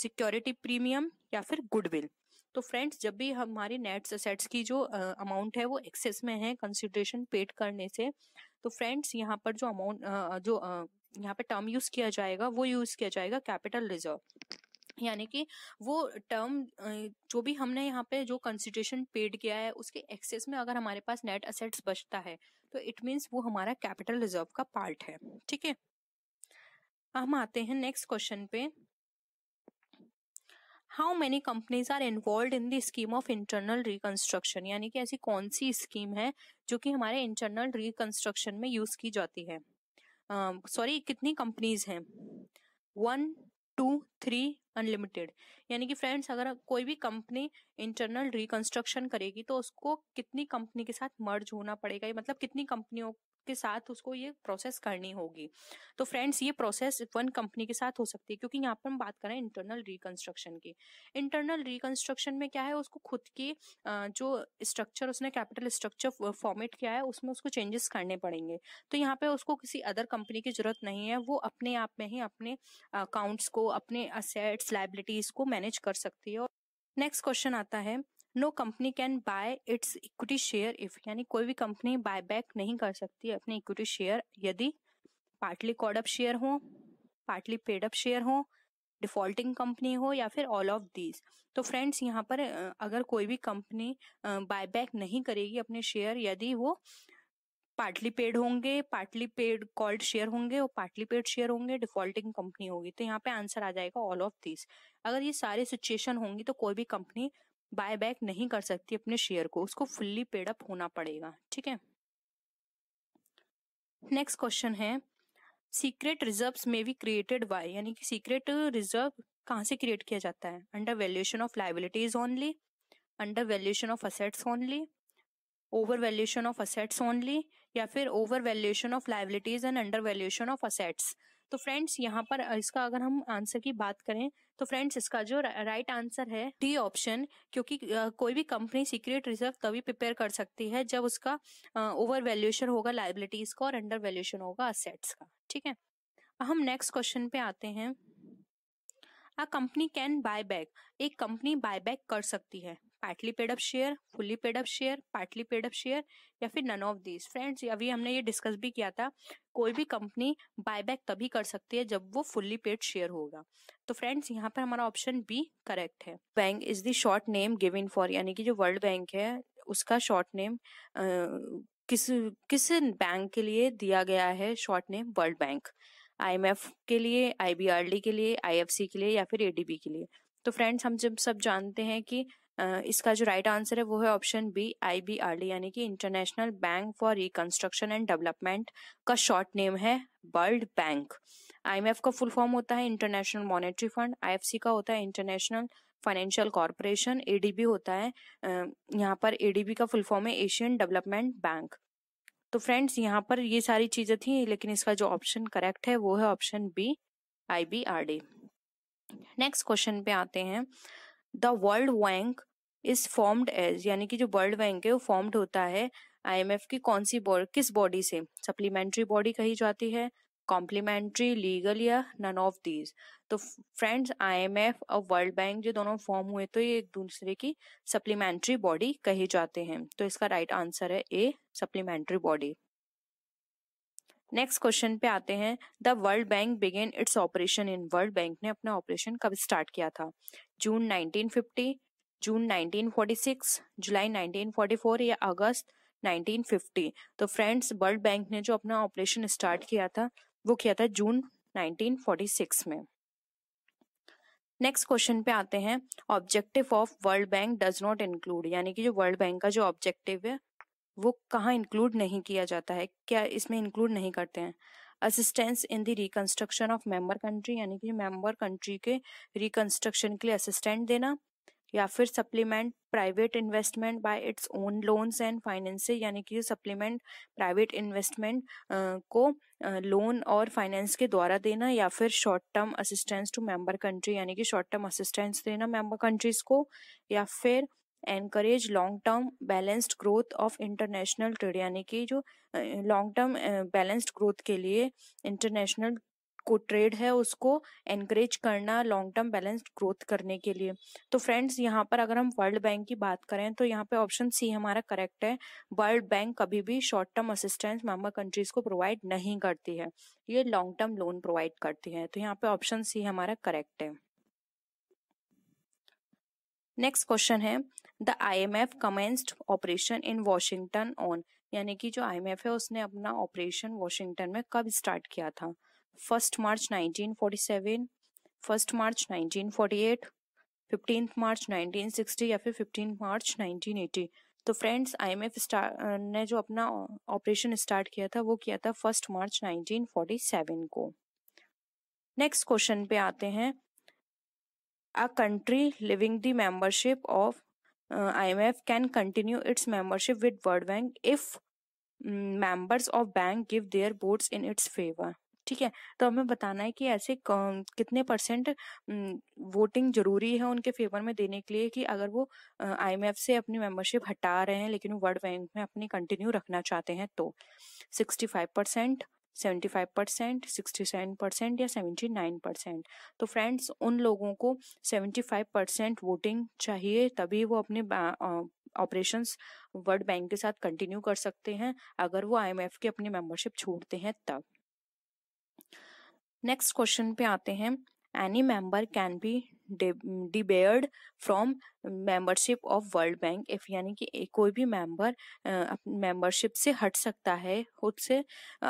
security premium या फिर गुडविल तो फ्रेंड्स जब भी हमारी नेट असेट्स की जो अमाउंट है वो एक्सेस में है कंसिडरेशन पेड करने से तो फ्रेंड्स यहाँ पर जो अमाउंट जो यहाँ पे टर्म यूज किया जाएगा वो यूज किया जाएगा कैपिटल रिजर्व यानी कि वो टर्म जो भी हमने यहाँ पे जो कंसिडरेशन पेड किया है उसके एक्सेस में अगर हमारे पास नेट असेट्स बचता है तो इट मीन्स वो हमारा कैपिटल रिजर्व का पार्ट है ठीक है हम आते हैं नेक्स्ट क्वेश्चन पे how many companies are involve in the scheme of internal reconstruction यानी कि ऐसी कौन सी स्कीम है जो कि हमारे इंटरनल रिकंस्ट्रक्शन में यूज की जाती है सॉरी um, कितनी कंपनीज हैं वन टू थ्री अनलिमिटेड यानी कि फ्रेंड्स अगर कोई भी कंपनी इंटरनल रिकंस्ट्रक्शन करेगी तो उसको कितनी कंपनी के साथ मर्ज होना पड़ेगा मतलब कितनी कंपनियों के साथ उसको ये प्रोसेस करनी होगी तो फ्रेंड्स ये प्रोसेस वन कंपनी के साथ हो सकती है क्योंकि यहाँ पर हम बात कर रहे हैं इंटरनल रिकंस्ट्रक्शन की इंटरनल रिकंस्ट्रक्शन में क्या है उसको खुद के जो स्ट्रक्चर उसने कैपिटल स्ट्रक्चर फॉर्मेट किया है उसमें उसको चेंजेस करने पड़ेंगे तो यहाँ पे उसको किसी अदर कंपनी की जरूरत नहीं है वो अपने आप में ही अपने अकाउंट्स को अपने असेट्स लाइबिलिटीज को मैनेज कर सकती है नेक्स्ट क्वेश्चन आता है no company can buy its equity share if यानी कोई भी कंपनी बाय बैक नहीं कर सकती अपने इक्विटी शेयर यदि पार्टली कॉडअप शेयर हो पार्टली पेडअप शेयर हो डिफॉल्टिंग कंपनी हो या फिर ऑल ऑफ दीज तो फ्रेंड्स यहाँ पर अगर कोई भी कंपनी बाय बैक नहीं करेगी अपने शेयर यदि वो पार्टली पेड होंगे पार्टली पेड कॉल्ड शेयर होंगे और पार्टली पेड शेयर होंगे डिफॉल्टिंग कंपनी होगी तो यहाँ पे आंसर आ जाएगा ऑल ऑफ दिस अगर ये सारे सिचुएशन होंगी तो कोई भी कंपनी बाय बैक नहीं कर सकती अपने शेयर को उसको फुल्ली पेड अप होना पड़ेगा ठीक है नेक्स्ट क्वेश्चन है सीक्रेट रिजर्व में भी क्रिएटेड बाय यानी कि सीक्रेट रिजर्व कहाँ से क्रिएट किया जाता है under valuation of liabilities only under valuation of assets only over valuation of assets only या फिर over valuation of liabilities and under valuation of assets तो फ्रेंड्स यहाँ पर इसका अगर हम आंसर की बात करें तो फ्रेंड्स इसका जो राइट आंसर है डी ऑप्शन क्योंकि कोई भी कंपनी सीक्रेट रिजर्व तभी प्रिपेयर कर सकती है जब उसका ओवर वैल्यूएशन होगा लाइबिलिटीज का और अंडर वैल्यूएशन होगा असेट्स का ठीक है हम नेक्स्ट क्वेश्चन पे आते हैं a company can buy back एक कंपनी बाय बैक कर सकती है partly paid up share fully paid up share partly paid up share या फिर नन ऑफ दीज फ्रेंड्स अभी हमने ये डिस्कस भी किया था कोई भी कंपनी बायबैक तभी कर सकती है जब वो फुल्ली पेड शेयर होगा तो फ्रेंड्स यहाँ पर हमारा ऑप्शन बी करेक्ट है bank is the short name given for यानी कि जो वर्ल्ड बैंक है उसका शॉर्ट नेम किस किस बैंक के लिए दिया गया है short name world bank IMF के लिए आईबीआरडी के लिए आईएफसी के लिए या फिर एडीबी के लिए तो फ्रेंड्स हम जब सब जानते हैं कि इसका जो राइट आंसर है वो है option B I B R D यानी कि international bank for reconstruction and development का शॉर्ट नेम है वर्ल्ड बैंक आईएमएफ का फुल फॉर्म होता है इंटरनेशनल मॉनेटरी फंड आईएफसी का होता है इंटरनेशनल फाइनेंशियल कॉरपोरेशन एडीबी होता है यहाँ पर एडीबी का फुल फॉर्म है एशियन डेवलपमेंट बैंक तो फ्रेंड्स यहाँ पर ये सारी चीजें थी लेकिन इसका जो ऑप्शन करेक्ट है वो है option B I B R D next question पे आते हैं the world bank is formed as यानी कि जो वर्ल्ड बैंक है वो फॉर्म्ड होता है आईएमएफ की कौन सी बॉडी किस बॉडी से सप्लीमेंट्री बॉडी कही जाती है कॉम्प्लीमेंट्री लीगल या नन ऑफ दीज तो फ्रेंड्स आईएमएफ और वर्ल्ड बैंक जो दोनों फॉर्म हुए तो ये एक दूसरे की सप्लीमेंट्री बॉडी कहे जाते हैं तो इसका राइट right आंसर है A supplementary body next question पे आते हैं the world bank began its operation in world bank ने अपना ऑपरेशन कब स्टार्ट किया था जून 1950 जून 1946, जुलाई 1944 या अगस्त 1950 तो फ्रेंड्स वर्ल्ड बैंक ने जो अपना ऑपरेशन स्टार्ट किया था वो किया था जून 1946 में नेक्स्ट क्वेश्चन पे आते हैं objective of world bank does not include यानी कि जो वर्ल्ड बैंक का जो ऑब्जेक्टिव है वो कहाँ इंक्लूड नहीं किया जाता है क्या इसमें इंक्लूड नहीं करते हैं assistance in the reconstruction of member country यानी कि मेंबर कंट्री के रिकंस्ट्रक्शन के लिए असिस्टेंट देना या फिर supplement private investment by its own loans and finance यानी कि सप्लीमेंट प्राइवेट इन्वेस्टमेंट को लोन और फाइनेंस के द्वारा देना या फिर short term assistance to member country यानी कि शॉर्ट टर्म असिस्टेंस देना मेंबर कंट्रीज को या फिर encourage long term balanced growth of international trade यानी कि जो लॉन्ग टर्म बैलेंस्ड ग्रोथ के लिए इंटरनेशनल को ट्रेड है उसको एनकरेज करना लॉन्ग टर्म बैलेंस्ड ग्रोथ करने के लिए तो फ्रेंड्स यहाँ पर अगर हम वर्ल्ड बैंक की बात करें तो यहाँ पे ऑप्शन सी हमारा करेक्ट है वर्ल्ड बैंक कभी भी short term assistance member countries को प्रोवाइड नहीं करती है ये लॉन्ग टर्म लोन प्रोवाइड करती है तो यहाँ पे ऑप्शन सी हमारा करेक्ट है नेक्स्ट क्वेश्चन है the I M F commenced operation in Washington on यानी कि जो आई एम एफ है उसने अपना ऑपरेशन वॉशिंगटन में कब स्टार्ट किया था फर्स्ट मार्च 1947, फर्स्ट मार्च 1948, 15 मार्च 1960 या फिर फिफ्टीन मार्च 1980 तो फ्रेंड्स आईएमएफ ने जो अपना ऑपरेशन स्टार्ट किया था वो किया था फर्स्ट मार्च 1947 को नेक्स्ट क्वेश्चन पे आते हैं a country leaving the membership of IMF can continue its membership with world bank if members of bank give their votes in its favor ठीक है तो हमें बताना है कि ऐसे कितने परसेंट वोटिंग जरूरी है उनके फेवर में देने के लिए कि अगर वो आईएमएफ से अपनी मेंबरशिप हटा रहे हैं लेकिन वर्ल्ड बैंक में अपनी कंटिन्यू रखना चाहते हैं तो sixty five percent seventy five percent sixty seven percent या सेवेंटी नाइन परसेंट तो फ्रेंड्स उन लोगों को सेवेंटी फाइव परसेंट वोटिंग चाहिए तभी वो अपने ऑपरेशन वर्ल्ड बैंक के साथ कंटिन्यू कर सकते हैं अगर वो आईएमएफ के अपनी मेंबरशिप छोड़ते हैं तब नेक्स्ट क्वेश्चन पे आते हैं any member can be debarred from membership of world bank if यानी कि कोई भी मेंबर मेंबरशिप से हट सकता है खुद से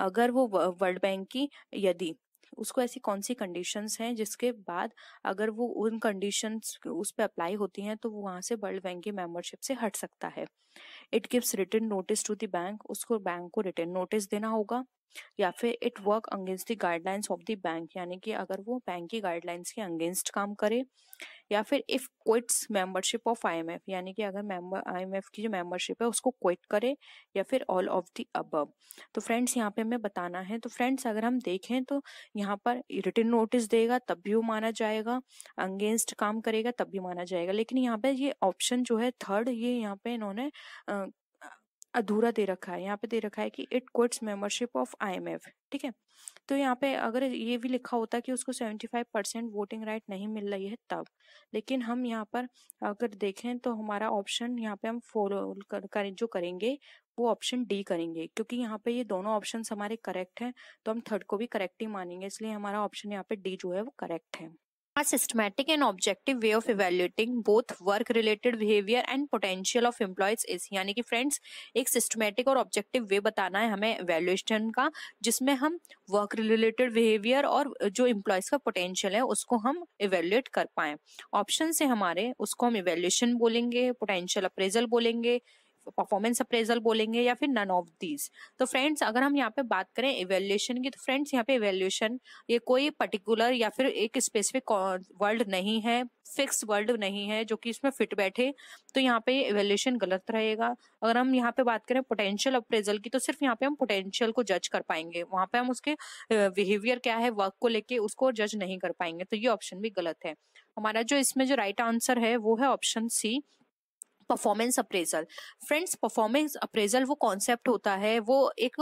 अगर वो वर्ल्ड बैंक की यदि उसको ऐसी कौन सी कंडीशंस हैं जिसके बाद अगर वो उन कंडीशंस उस पर अप्लाई होती हैं तो वो वहाँ से वर्ल्ड बैंक की मेंबरशिप से हट सकता है it gives return notice to the bank उसको बैंक को रिटर्न नोटिस देना होगा या फिर it work against the guidelines of the bank यानी कि अगर वो बैंक की गाइडलाइंस के अगेंस्ट काम करे या फिर if quits membership of IMF यानी कि अगर मेंबर आईएमएफ की जो मेंबरशिप है उसको क्विट करे या फिर ऑल ऑफ द अबव तो फ्रेंड्स यहाँ पे हमें बताना है तो फ्रेंड्स अगर हम देखें तो यहाँ पर रिटर्न नोटिस देगा तब भी वो माना जाएगा अगेंस्ट काम करेगा तब भी माना जाएगा लेकिन यहाँ पे ये ऑप्शन जो है थर्ड ये यहाँ पे इन्होंने अधूरा दे रखा है यहाँ पे दे रखा है कि it quits membership of IMF ठीक है तो यहाँ पे अगर ये भी लिखा होता कि उसको 75 परसेंट वोटिंग राइट नहीं मिल रही है तब लेकिन हम यहाँ पर अगर देखें तो हमारा ऑप्शन यहाँ पे हम फॉलो कर, कर जो करेंगे वो ऑप्शन डी करेंगे क्योंकि यहाँ पे ये दोनों ऑप्शन हमारे करेक्ट हैं तो हम थर्ड को भी करेक्ट ही मानेंगे इसलिए हमारा ऑप्शन यहाँ पे डी जो है वो करेक्ट है a systematic and objective way of evaluating both work related behavior and potential of employees is यानी कि फ्रेंड्स एक सिस्टमेटिक और ऑब्जेक्टिव वे बताना है हमें वैल्यूएशन का जिसमें हम वर्क रिलेटेड बिहेवियर और जो एम्प्लॉयज का पोटेंशियल है उसको हम इवेल्युएट कर पाए ऑप्शन से हमारे उसको हम इवेल्युएशन बोलेंगे पोटेंशियल अप्रेजल बोलेंगे परफॉर्मेंस अप्रेजल बोलेंगे या फिर नन ऑफ दीज तो फ्रेंड्स अगर हम यहाँ पे बात करें इवेल्यूशन की तो फ्रेंड्स यहाँ पे इवेल्युएशन ये कोई पर्टिकुलर या फिर एक स्पेसिफिक वर्ल्ड नहीं है फिक्स वर्ल्ड नहीं है जो कि इसमें फिट बैठे तो यहाँ पे इवेल्यूशन गलत रहेगा अगर हम यहाँ पे बात करें पोटेंशियल अप्रेजल की तो सिर्फ यहाँ पे हम पोटेंशियल को जज कर पाएंगे वहां पे हम उसके बिहेवियर क्या है वर्क को लेके उसको जज नहीं कर पाएंगे तो ये ऑप्शन भी गलत है हमारा जो इसमें जो राइट right आंसर है वो है option C performance appraisal friends performance appraisal वो कॉन्सेप्ट होता है वो एक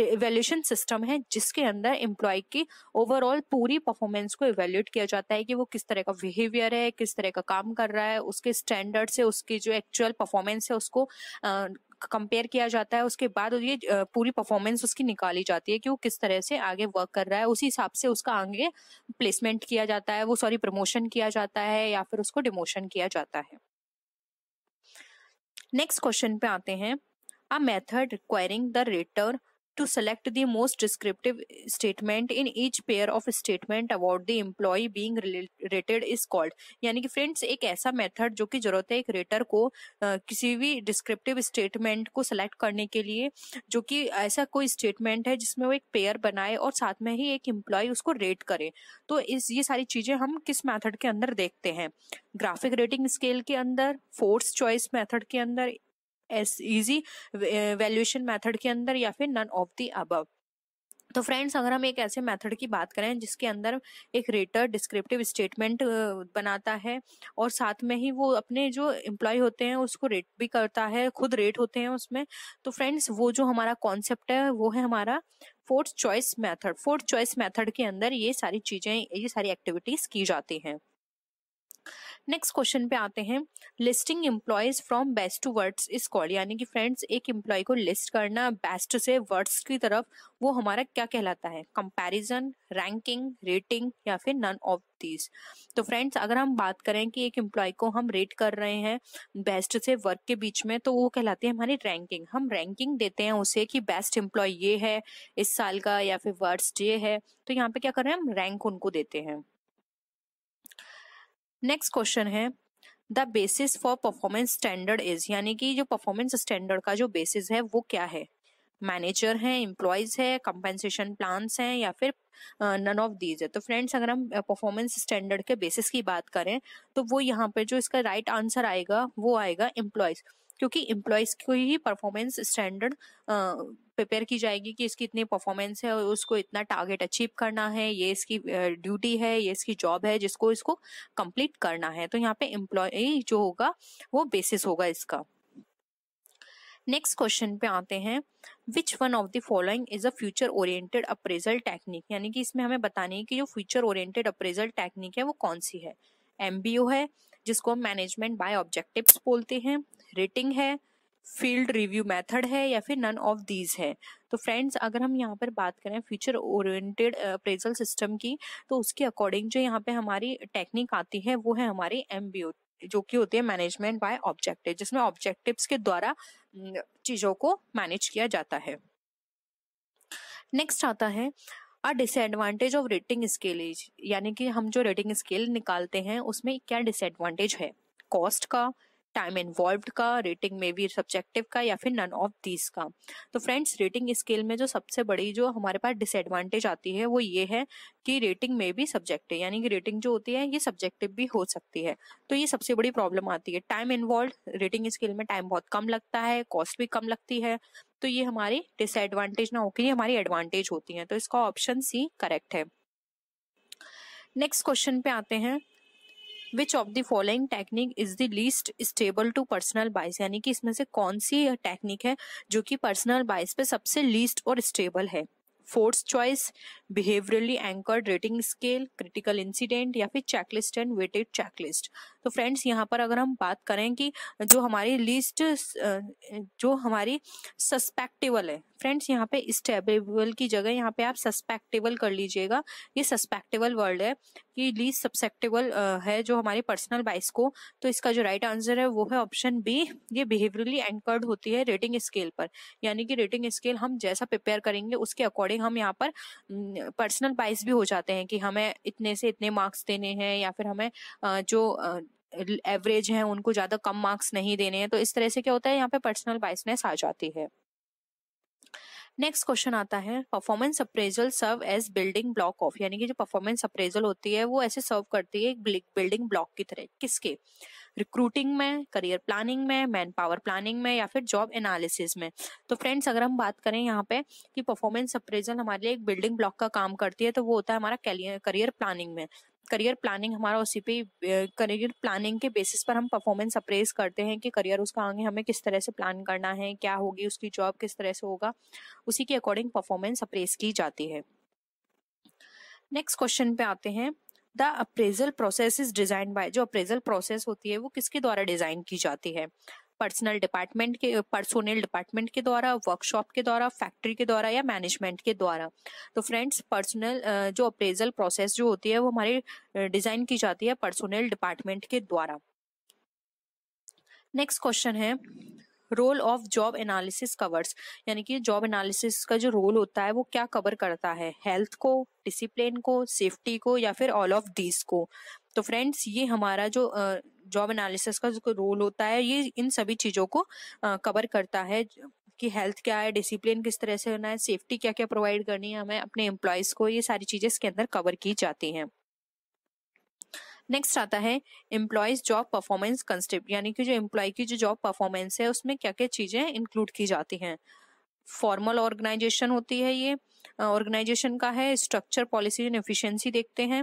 इवेल्यूशन सिस्टम है जिसके अंदर एम्प्लॉय की ओवरऑल पूरी परफॉर्मेंस को इवेल्यूट किया जाता है कि वो किस तरह का बिहेवियर है किस तरह का काम कर रहा है उसके स्टैंडर्ड से उसकी जो एक्चुअल परफॉर्मेंस है उसको कंपेयर किया जाता है उसके बाद ये पूरी परफॉर्मेंस उसकी निकाली जाती है कि वो किस तरह से आगे वर्क कर रहा है उसी हिसाब से उसका आगे प्लेसमेंट किया जाता है वो सॉरी प्रमोशन किया जाता है या फिर उसको डिमोशन किया जाता है नेक्स्ट क्वेश्चन पे आते हैं a method requiring the rater to select the most descriptive statement in each pair of statement about the employee being rated is called यानी कि फ्रेंड्स एक ऐसा मेथड जो कि जरूरत है एक रेटर को आ, किसी भी डिस्क्रिप्टिव स्टेटमेंट को सेलेक्ट करने के लिए जो कि ऐसा कोई स्टेटमेंट है जिसमें वो एक पेयर बनाए और साथ में ही एक एम्प्लॉय उसको रेट करे तो इस ये सारी चीजें हम किस मैथड के अंदर देखते हैं ग्राफिक रेटिंग स्केल के अंदर फोर्स चॉइस मैथड के अंदर एस इजी वैल्यूएशन मेथड के अंदर या फिर नन ऑफ दी अब तो फ्रेंड्स अगर हम एक ऐसे मेथड की बात करें जिसके अंदर एक रेटर डिस्क्रिप्टिव स्टेटमेंट बनाता है और साथ में ही वो अपने जो एम्प्लॉय होते हैं उसको रेट भी करता है खुद रेट होते हैं उसमें तो फ्रेंड्स वो जो हमारा कॉन्सेप्ट है वो है हमारा fourth choice method fourth choice method के अंदर ये सारी चीजें ये सारी एक्टिविटीज की जाती हैं नेक्स्ट क्वेश्चन पे आते हैं listing employees from best to वर्ड्स इज कॉल्ड यानी कि फ्रेंड्स एक एम्प्लॉय को लिस्ट करना बेस्ट से वर्ड्स की तरफ वो हमारा क्या कहलाता है कंपैरिजन रैंकिंग रेटिंग या फिर नन ऑफ दीज तो फ्रेंड्स अगर हम बात करें कि एक एम्प्लॉय को हम रेट कर रहे हैं बेस्ट से वर्क के बीच में तो वो कहलाती है हमारी रैंकिंग हम रैंकिंग देते हैं उसे कि बेस्ट एम्प्लॉय ये है इस साल का या फिर वर्ड्स ये है तो यहाँ पे क्या कर रहे हैं हम रैंक उनको देते हैं नेक्स्ट क्वेश्चन है the basis for performance standard is यानी कि जो परफॉर्मेंस स्टैंडर्ड का जो बेसिस है वो क्या है मैनेजर हैं इम्प्लॉयज है कंपेंसेशन प्लान्स हैं या फिर नन ऑफ दीज है तो फ्रेंड्स अगर हम परफॉर्मेंस स्टैंडर्ड के बेसिस की बात करें तो वो यहाँ पर जो इसका राइट right आंसर आएगा वो आएगा इम्प्लॉयज़ क्योंकि एम्प्लॉयज को ही परफॉर्मेंस स्टैंडर्ड प्रिपेयर की जाएगी कि इसकी इतनी परफॉर्मेंस है और उसको इतना टारगेट अचीव करना है ये इसकी ड्यूटी है ये इसकी जॉब है जिसको इसको कंप्लीट करना है तो यहाँ पे एम्प्लॉय जो होगा वो बेसिस होगा इसका नेक्स्ट क्वेश्चन पे आते हैं which one of the following is a future oriented appraisal technique यानी कि इसमें हमें बतानी है कि जो फ्यूचर ओरिएंटेड अप्रेजल टेक्निक है वो कौन सी है एमबीओ है जिसको हम मैनेजमेंट बाय ऑब्जेक्टिव्स बोलते हैं रेटिंग है फील्ड रिव्यू मेथड है या फिर नन ऑफ दीज है तो फ्रेंड्स अगर हम यहाँ पर बात करें फ्यूचर ओरिएंटेड अप्रेजल सिस्टम की तो उसके अकॉर्डिंग जो यहाँ पे हमारी टेक्निक आती है वो है हमारी एम जो कि होती है मैनेजमेंट बाय ऑब्जेक्टिव जिसमें ऑब्जेक्टिव्स के द्वारा चीज़ों को मैनेज किया जाता है नेक्स्ट आता है और डिसएडवांटेज ऑफ रेटिंग स्केल यानी कि हम जो रेटिंग स्केल निकालते हैं उसमें क्या डिसएडवांटेज है कॉस्ट का टाइम इन्वॉल्व का रेटिंग में भी सब्जेक्टिव का या फिर नन ऑफ दीज का तो फ्रेंड्स रेटिंग स्केल में जो सबसे बड़ी जो हमारे पास डिसएडवांटेज आती है वो ये है कि रेटिंग में भी सब्जेक्टिव यानी कि रेटिंग जो होती है ये सब्जेक्टिव भी हो सकती है तो ये सबसे बड़ी प्रॉब्लम आती है टाइम इन्वॉल्व रेटिंग स्केल में टाइम बहुत कम लगता है कॉस्ट भी कम लगती है तो ये हमारी डिसएडवांटेज ना होकर ये हमारी एडवांटेज होती है तो इसका ऑप्शन सी करेक्ट है नेक्स्ट क्वेश्चन पे आते हैं which of the following technique is the least stable to personal bias यानी कि इसमें से कौन सी टेक्निक है जो कि पर्सनल बाइस पे सबसे लीस्ट और स्टेबल है fourth choice behaviourally anchored rating scale critical incident या फिर चेकलिस्ट एंड वेटेड चेकलिस्ट तो फ्रेंड्स यहाँ पर अगर हम बात करें कि जो हमारी लिस्ट जो हमारी सस्पेक्टेबल है फ्रेंड्स यहाँ पे स्टेबल की जगह यहाँ पे आप सस्पेक्टेबल कर लीजिएगा ये सस्पेक्टेबल वर्ड है कि लीज सब्सेप्टेबल है जो हमारी पर्सनल बाइस को तो इसका जो राइट right आंसर है वो है ऑप्शन बी ये बिहेवियरली एंकर्ड होती है रेटिंग स्केल पर यानी कि रेटिंग स्केल हम जैसा प्रिपेयर करेंगे उसके अकॉर्डिंग हम यहाँ पर पर्सनल हम्म, बाइस भी हो जाते हैं कि हमें इतने से इतने मार्क्स देने हैं या फिर हमें जो एवरेज है उनको ज्यादा कम मार्क्स नहीं देने हैं तो इस तरह से क्या होता है यहाँ पे पर्सनल बाइसनेस आ जाती है नेक्स्ट क्वेश्चन आता है performance appraisal serve as building block of यानी कि जो परफॉर्मेंस अप्रेजल होती है वो ऐसे सर्व करती है एक बिल्डिंग ब्लॉक की तरह किसके रिक्रूटिंग में करियर प्लानिंग में मैन पावर प्लानिंग में या फिर जॉब एनालिसिस में तो फ्रेंड्स अगर हम बात करें यहाँ पे कि परफॉर्मेंस अप्रेजल हमारे लिए एक बिल्डिंग ब्लॉक का काम करती है तो वो होता है हमारा करियर प्लानिंग में करियर प्लानिंग हमारा उसी पे करियर प्लानिंग के बेसिस पर हम परफॉर्मेंस अप्रेज करते हैं कि करियर उसका आगे हमें किस तरह से प्लान करना है क्या होगी उसकी जॉब किस तरह से होगा उसी के अकॉर्डिंग परफॉर्मेंस अप्रेज की जाती है नेक्स्ट क्वेश्चन पे आते हैं the appraisal process is design by जो अप्रेजल प्रोसेस होती है वो किसके द्वारा डिजाइन की जाती है पर्सनल डिपार्टमेंट के पर्सोनल डिपार्टमेंट के द्वारा वर्कशॉप के द्वारा फैक्ट्री के द्वारा या मैनेजमेंट के द्वारा तो फ्रेंड्स पर्सनल जो अप्रेजल प्रोसेस जो होती है वो हमारे डिजाइन की जाती है पर्सोनल डिपार्टमेंट के द्वारा नेक्स्ट क्वेश्चन है role of job analysis covers यानी कि जॉब एनालिसिस का जो रोल होता है वो क्या कवर करता है हेल्थ को डिसिप्लिन को सेफ्टी को या फिर ऑल ऑफ दिस को तो फ्रेंड्स ये हमारा जो जॉब एनालिसिस का जो रोल होता है ये इन सभी चीज़ों को कवर करता है कि हेल्थ क्या है डिसिप्लिन किस तरह से होना है सेफ्टी क्या क्या प्रोवाइड करनी है हमें अपने एम्प्लॉयज़ को ये सारी चीज़ें इसके अंदर कवर की जाती हैं नेक्स्ट आता है एम्प्लॉयज जॉब परफॉर्मेंस कंसेप्ट यानी कि जो एम्प्लॉय की जो जॉब परफॉर्मेंस है उसमें क्या क्या चीज़ें इंक्लूड की जाती हैं फॉर्मल ऑर्गेनाइजेशन होती है ये ऑर्गेनाइजेशन का है स्ट्रक्चर पॉलिसी एंड एफिशिएंसी देखते हैं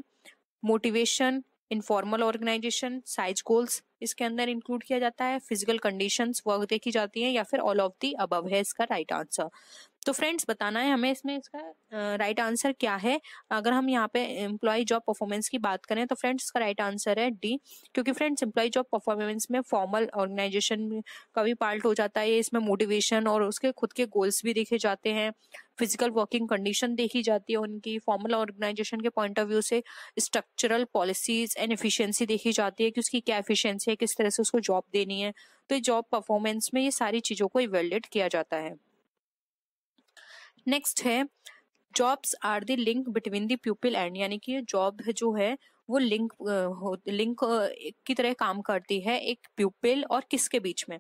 motivation informal organisation size goals इसके अंदर इंक्लूड किया जाता है फिजिकल कंडीशंस वर्क देखी जाती हैं या फिर ऑल ऑफ दी अबव है इसका राइट आंसर तो फ्रेंड्स बताना है हमें इसमें इसका राइट आंसर क्या है अगर हम यहाँ पे एम्प्लॉय जॉब परफॉर्मेंस की बात करें तो फ्रेंड्स इसका राइट आंसर है डी क्योंकि फ्रेंड्स एम्प्लॉय जॉब परफॉर्मेंस में फॉर्मल ऑर्गेनाइजेशन का भी पार्ट हो जाता है इसमें मोटिवेशन और उसके खुद के गोल्स भी देखे जाते हैं फिजिकल वर्किंग कंडीशन देखी जाती है उनकी फॉर्मल ऑर्गेनाइजेशन के पॉइंट ऑफ व्यू से स्ट्रक्चरल पॉलिसीज एंड एफिशिएंसी देखी जाती है कि उसकी क्या एफिशिएंसी है किस तरह से उसको जॉब देनी है तो जॉब परफॉर्मेंस में ये सारी चीज़ों को इवेल्युएट किया जाता है नेक्स्ट है jobs are the link between the people and यानी कि जॉब जो है वो लिंक लिंक की तरह काम करती है एक प्यूपिल और किसके बीच में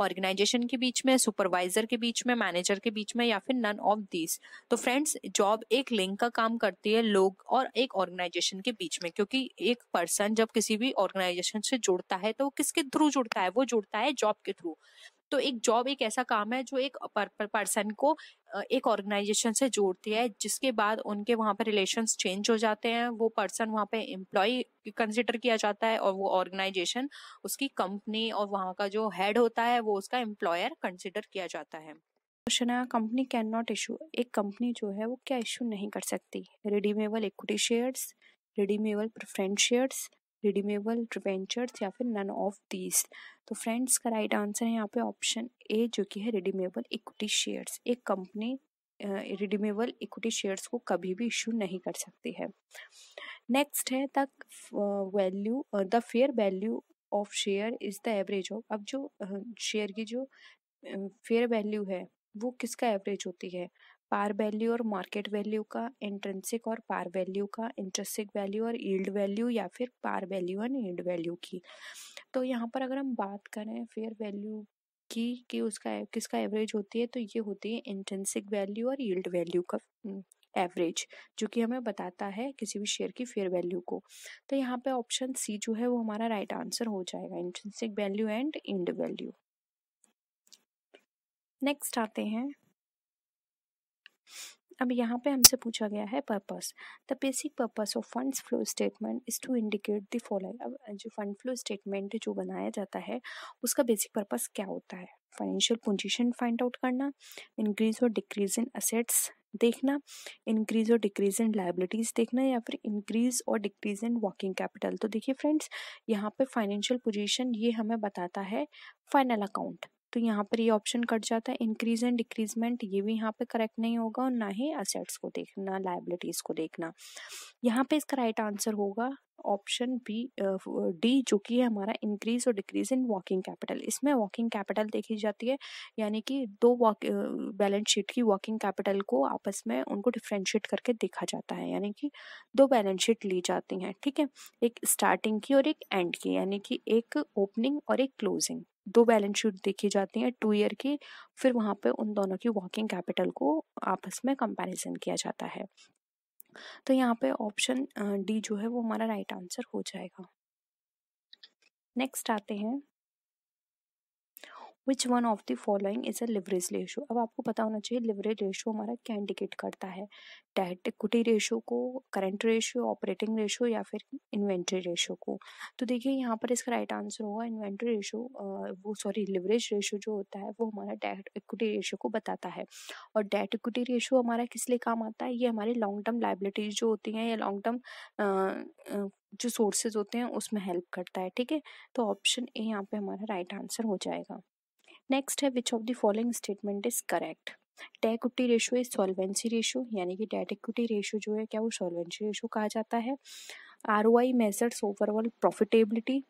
ऑर्गेनाइजेशन के बीच में सुपरवाइजर के बीच में मैनेजर के बीच में या फिर नन ऑफ दिस तो फ्रेंड्स जॉब एक लिंक का काम करती है लोग और एक ऑर्गेनाइजेशन के बीच में क्योंकि एक पर्सन जब किसी भी ऑर्गेनाइजेशन से जुड़ता है तो वो किसके थ्रू जुड़ता है वो जुड़ता है जॉब के थ्रू तो एक जॉब एक ऐसा काम है जो एक पर्सन को एक ऑर्गेनाइजेशन से जोड़ती है जिसके बाद उनके वहाँ पर रिलेशन चेंज हो जाते हैं वो पर्सन वहाँ पे एम्प्लॉय कंसिडर किया जाता है और वो ऑर्गेनाइजेशन उसकी कंपनी और वहाँ का जो हेड होता है वो उसका एम्प्लॉयर कंसिडर किया जाता है क्वेश्चन है कंपनी कैन नॉट इशू एक कंपनी जो है वो क्या इशू नहीं कर सकती redeemable equity shares redeemable preference shares redeemable debentures या फिर नन ऑफ दीज तो फ्रेंड्स का राइट आंसर है यहाँ पे ऑप्शन ए जो कि है रिडीमेबल इक्विटी शेयर्स एक कंपनी रिडीमेबल इक्विटी शेयर्स को कभी भी इशू नहीं कर सकती है नेक्स्ट है the value the fair value of share is the average of अब जो शेयर की जो फेयर वैल्यू है वो किसका एवरेज होती है पार वैल्यू और मार्केट वैल्यू का इंट्रेंसिक और पार वैल्यू का इंट्रेंसिक वैल्यू और ईल्ड वैल्यू या फिर par value and yield value की तो यहाँ पर अगर हम बात करें फेयर वैल्यू की कि उसका किसका एवरेज होती है तो ये होती है इंटेंसिक वैल्यू और ईल्ड वैल्यू का एवरेज जो कि हमें बताता है किसी भी शेयर की फेयर वैल्यू को तो यहाँ पे ऑप्शन सी जो है वो हमारा राइट आंसर हो जाएगा intrinsic value and end value next आते हैं अब यहाँ पे हमसे पूछा गया है purpose the basic purpose of funds flow statement is to indicate the following अब जो फंड फ्लो स्टेटमेंट जो बनाया जाता है उसका बेसिक पर्पस क्या होता है फाइनेंशियल पोजीशन फाइंड आउट करना इंक्रीज और डिक्रीज इन असेट्स देखना इंक्रीज और डिक्रीज इन लाइबिलिटीज़ देखना या फिर इंक्रीज और डिक्रीज इन वर्किंग कैपिटल तो देखिए फ्रेंड्स यहाँ पे फाइनेंशियल पोजीशन ये हमें बताता है फाइनल अकाउंट तो यहाँ पर ये ऑप्शन कट जाता है इंक्रीज एंड डिक्रीजमेंट ये भी यहाँ पे करेक्ट नहीं होगा और ना ही असेट्स को देखना लाइबिलिटीज को देखना यहाँ पे इसका राइट आंसर होगा ऑप्शन बी डी जो कि है हमारा इंक्रीज और डिक्रीज इन वॉकिंग कैपिटल इसमें वॉकिंग कैपिटल देखी जाती है यानी कि दो वॉक बैलेंस शीट की वॉकिंग कैपिटल को आपस में उनको डिफ्रेंशिएट करके देखा जाता है यानी कि दो बैलेंस शीट ली जाती हैं ठीक है एक स्टार्टिंग की और एक एंड की यानी कि एक ओपनिंग और एक क्लोजिंग दो बैलेंस शीट देखी जाती हैं टू ईयर की फिर वहाँ पे उन दोनों की वर्किंग कैपिटल को आपस में कंपैरिजन किया जाता है तो यहाँ पे ऑप्शन डी जो है वो हमारा राइट आंसर हो जाएगा नेक्स्ट आते हैं which one of the following is a leverage ratio अब आपको पता होना चाहिए लिवरेज रेशो हमारा क्या इंडिकेट करता है डेट इक्विटी रेशो को करंट रेशो ऑपरेटिंग रेशो या फिर इन्वेंट्री रेशो को तो देखिए यहाँ पर इसका राइट आंसर होगा इन्वेंट्री रेशो वो सॉरी लिवरेज रेशो जो होता है वो हमारा डेट इक्विटी रेशो को बताता है और डेट इक्विटी रेशो हमारा किस लिए काम आता है ये हमारी लॉन्ग टर्म लाइबिलिटीज जो होती हैं या लॉन्ग टर्म जो सोर्सेज होते हैं उसमें हेल्प करता है ठीक है तो ऑप्शन ए यहाँ पे हमारा राइट आंसर हो जाएगा नेक्स्ट है which of the following statement is correct debt equity ratio is solvency ratio यानी कि डेट इक्विटी रेशो जो है क्या वो सॉल्वेंसी रेशो कहा जाता है R O I measures overall profitability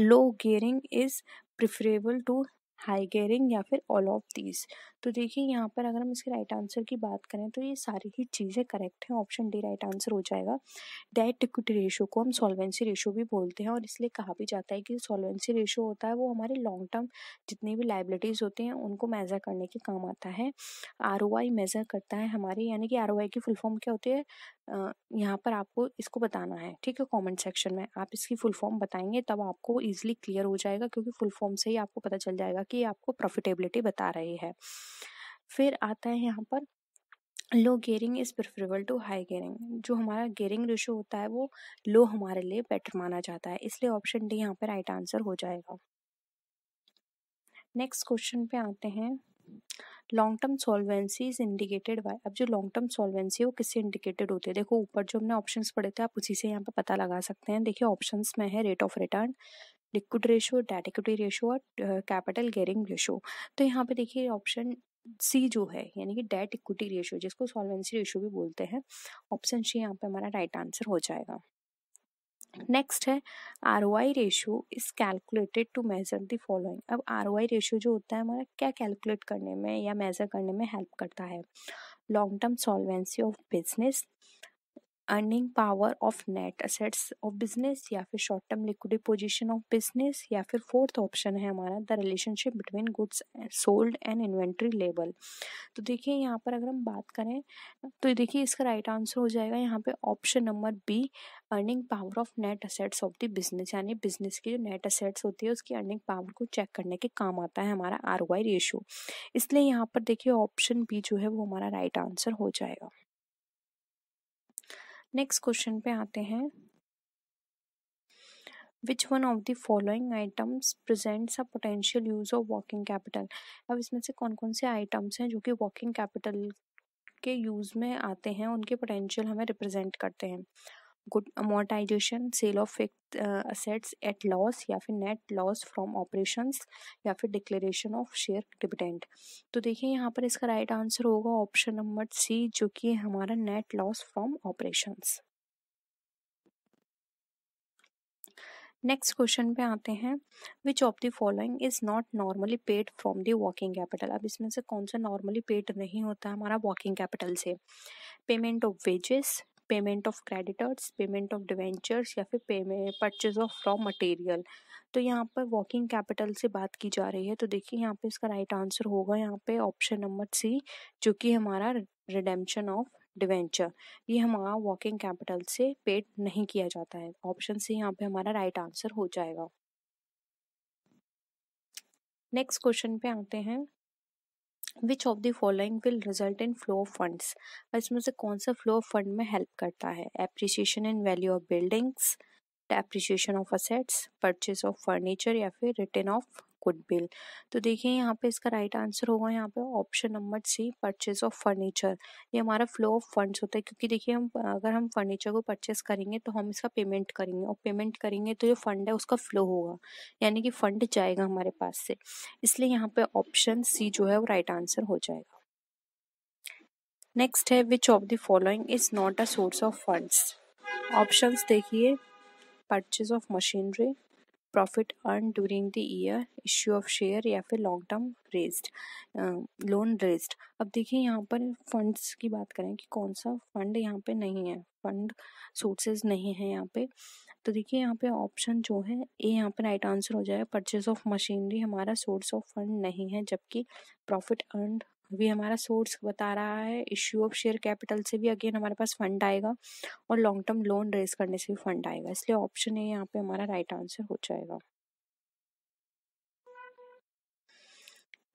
low gearing is preferable to high gearing या फिर ऑल ऑफ दीज तो देखिए यहाँ पर अगर हम इसके राइट आंसर की बात करें तो ये सारी ही चीज़ें करेक्ट हैं ऑप्शन डी राइट आंसर हो जाएगा डेट इक्विटी रेशो को हम सॉल्वेंसी रेशो भी बोलते हैं और इसलिए कहा भी जाता है कि सॉल्वेंसी रेशो होता है वो हमारे लॉन्ग टर्म जितनी भी लाइबिलिटीज़ होती हैं उनको मेज़र करने के काम आता है आर मेज़र करता है हमारे यानी कि आर की फुल फॉर्म क्या होती है यहाँ पर आपको इसको बताना है ठीक है कमेंट सेक्शन में आप इसकी फुल फॉर्म बताएंगे तब आपको ईजिली क्लियर हो जाएगा क्योंकि फुल फॉर्म से ही आपको पता चल जाएगा कि आपको प्रॉफिटेबिलिटी बता रही है फिर आता है यहाँ पर low gearing is preferable to high gearing जो हमारा गेयरिंग रेशो होता है वो लो हमारे लिए बेटर माना जाता है इसलिए ऑप्शन डी यहाँ पर राइट आंसर हो जाएगा नेक्स्ट क्वेश्चन पे आते हैं long term solvency is indicated by अब जो लॉन्ग टर्म सॉल्वेंसी है वो किससे इंडिकेटेड होती है देखो ऊपर जो हमने ऑप्शंस पढ़े थे आप उसी से यहाँ पे पता लगा सकते हैं देखिए ऑप्शंस में है rate of return liquid ratio debt equity ratio और कैपिटल गेयरिंग रेशो तो यहाँ पे देखिए ऑप्शन सी जो है यानी कि डेट इक्विटी रेशियो जिसको सॉल्वेंसी रेशियो भी बोलते हैं ऑप्शन सी यहाँ पे हमारा राइट आंसर हो जाएगा नेक्स्ट है R O I ratio is calculated to measure the following अब आर ओ आई रेशियो जो होता है हमारा क्या कैलकुलेट करने में या मेजर करने में हेल्प करता है long term solvency of business earning power of net assets of business या फिर short term liquid position of business या फिर फोर्थ ऑप्शन है हमारा the relationship between goods sold and inventory लेबल तो देखिए यहाँ पर अगर हम बात करें तो देखिए इसका राइट आंसर हो जाएगा यहाँ पे option number B earning power of net assets of the business यानी बिजनेस की जो नेट असेट्स होती है उसकी अर्निंग पावर को चेक करने के काम आता है हमारा आर वाई रेशो इसलिए यहाँ पर देखिए ऑप्शन बी जो है वो हमारा राइट आंसर हो जाएगा नेक्स्ट क्वेश्चन पे आते हैं which one of the following items presents a potential use of working capital अब इसमें से कौन कौन से आइटम्स हैं जो कि वॉकिंग कैपिटल के यूज़ में आते हैं उनके पोटेंशियल हमें रिप्रेजेंट करते हैं good amortisation sale of assets at loss या फिर नेट लॉस फ्रॉम ऑपरेशंस या फिर डिक्लेरेशन ऑफ शेयर डिविडेंड तो देखिए यहाँ पर इसका राइट right आंसर होगा ऑप्शन नंबर सी जो कि हमारा net loss from operations next question पे आते हैं which of the following is not normally paid from the working capital अब इसमें से कौन सा नॉर्मली पेड नहीं होता हमारा वर्किंग कैपिटल से payment of wages payment of creditors payment of debentures या फिर payment purchase of raw material तो यहाँ पर वर्किंग कैपिटल से बात की जा रही है तो देखिए यहाँ पे इसका राइट आंसर होगा यहाँ पे ऑप्शन नंबर सी जो कि हमारा रिडेम्पशन ऑफ डिवेंचर ये हमारा वर्किंग कैपिटल से पेड नहीं किया जाता है ऑप्शन सी यहाँ पे हमारा राइट आंसर हो जाएगा नेक्स्ट क्वेश्चन पे आते हैं which of the following will result in flow of funds इसमें से कौन सा फ्लो ऑफ फंड में हेल्प करता है appreciation in value of buildings appreciation of assets purchase of furniture या फिर रिटर्न ऑफ कुड बिल तो देखिए यहाँ पे इसका राइट आंसर होगा यहाँ पे option number C purchase of furniture ये हमारा फ्लो ऑफ फंड्स होता है क्योंकि देखिए हम अगर हम फर्नीचर को परचेज करेंगे तो हम इसका पेमेंट करेंगे और पेमेंट करेंगे तो जो फंड है उसका फ्लो होगा यानी कि फंड जाएगा हमारे पास से इसलिए यहाँ पे ऑप्शन सी जो है वो राइट आंसर हो जाएगा नेक्स्ट है which of the following is not a source of funds options देखिए purchase of machinery profit earn during the year issue of share या फिर long term raised loan raised अब देखिए यहाँ पर फंड्स की बात करें कि कौन सा फंड यहाँ पे नहीं है फंड सोर्सेज नहीं है यहाँ पे तो देखिए यहाँ पे ऑप्शन जो है ए यहाँ पे राइट आंसर हो जाएगा परचेज ऑफ मशीनरी हमारा सोर्स ऑफ फंड नहीं है जबकि प्रॉफिट अर्न अभी हमारा सोर्स बता रहा है इश्यू ऑफ शेयर कैपिटल से भी अगेन हमारे पास फंड आएगा और लॉन्ग टर्म लोन रेज करने से भी फंड आएगा इसलिए ऑप्शन ए यहाँ पे हमारा राइट आंसर हो जाएगा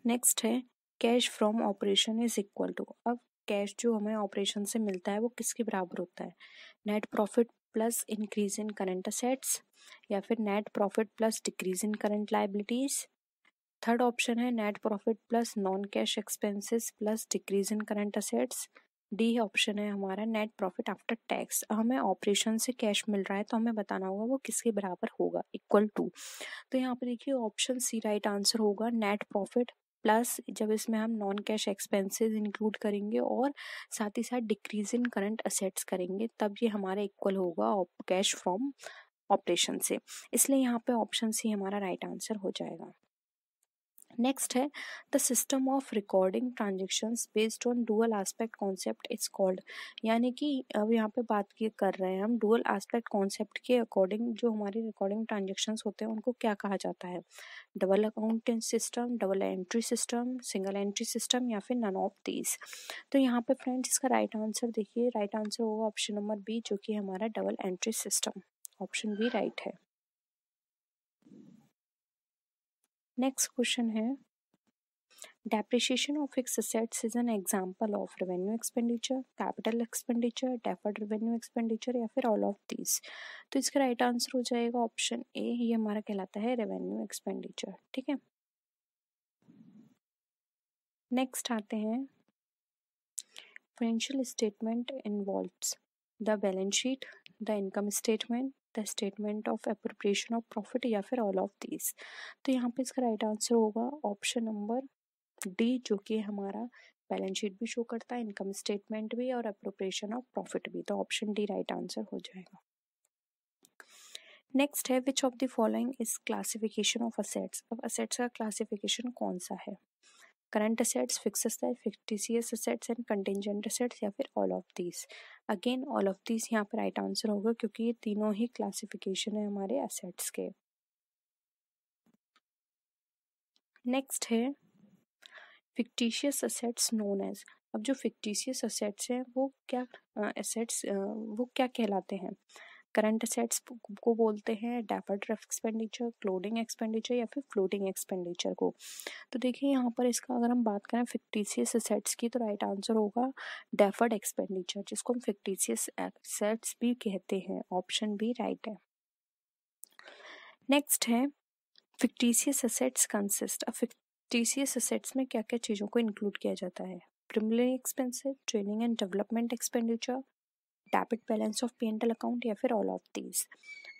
नेक्स्ट है cash from operation is equal to अब कैश जो हमें ऑपरेशन से मिलता है वो किसके बराबर होता है net profit plus increase in current assets या फिर net profit plus decrease in current liabilities third option है net profit plus non cash expenses plus decrease in current assets D option है हमारा नेट प्रॉफिट आफ्टर टैक्स हमें operation से cash मिल रहा है तो हमें बताना होगा वो किसके बराबर होगा इक्वल टू तो यहाँ पर देखिए ऑप्शन सी राइट आंसर होगा नेट प्रॉफिट प्लस जब इसमें हम नॉन कैश एक्सपेंसेस इंक्लूड करेंगे और साथ ही साथ डिक्रीज इन करंट असेट्स करेंगे तब ये हमारा इक्वल होगा कैश फ्रॉम ऑपरेशन से इसलिए यहाँ पे ऑप्शन सी हमारा राइट right आंसर हो जाएगा नेक्स्ट है the system of recording transaction based on dual aspect concept is called यानी कि अब यहाँ पे बात की कर रहे हैं हम डुअल एस्पेक्ट कॉन्सेप्ट के अकॉर्डिंग जो हमारे रिकॉर्डिंग ट्रांजेक्शन होते हैं उनको क्या कहा जाता है double account system double entry system single entry system या फिर नन ऑफ दीज तो यहाँ पे फ्रेंड्स इसका राइट आंसर देखिए राइट आंसर होगा ऑप्शन नंबर बी जो कि हमारा double entry system option B right है नेक्स्ट क्वेश्चन है depreciation of fix assets is an example of revenue expenditure capital expenditure deferred revenue expenditure या फिर ऑल ऑफ दिस तो इसका राइट आंसर हो जाएगा ऑप्शन ए ये हमारा कहलाता है रेवेन्यू एक्सपेंडिचर ठीक है नेक्स्ट आते हैं financial statement involve the balance sheet the income statement the statement of appropriation of profit या फिर ऑल ऑफ दीज तो यहाँ पे इसका राइट आंसर होगा ऑप्शन नंबर डी जो कि हमारा बैलेंस शीट भी शो करता है इनकम स्टेटमेंट भी और अप्रोप्रिएशन ऑफ प्रॉफिट भी तो ऑप्शन डी राइट आंसर हो जाएगा नेक्स्ट है which of the following is classification of assets अब असेट्स का क्लासिफिकेशन कौन सा है current assets fix fictitious assets and contingent assets या फिर all of these again all of these यहाँ पर राइट आंसर होगा क्योंकि ये तीनों ही क्लासिफिकेशन है हमारे असेट्स के नेक्स्ट है फिक्टिशियस असेट्स नोन एज अब जो फिक्टिशियस असेट्स हैं वो क्या असेट्स वो क्या कहलाते हैं करंट असेट्स को बोलते हैं डेफर्ड एक्सपेंडिचर क्लोडिंग एक्सपेंडिचर या फिर फ्लोटिंग एक्सपेंडिचर को तो देखिए यहाँ पर इसका अगर हम बात करें फिक्टिशियस असेट्स की तो राइट आंसर होगा डेफर्ड एक्सपेंडिचर जिसको हम फिक्टिशियस एसेट्स भी कहते हैं ऑप्शन भी राइट है नेक्स्ट है फिक्टिशियस असेट्स कंसिस्ट अब फिक्टिशियस असेट्स में क्या क्या चीज़ों को इंक्लूड किया जाता है preliminary expenses training and development expenditure debit balance of P account या फिर ऑल ऑफ दीज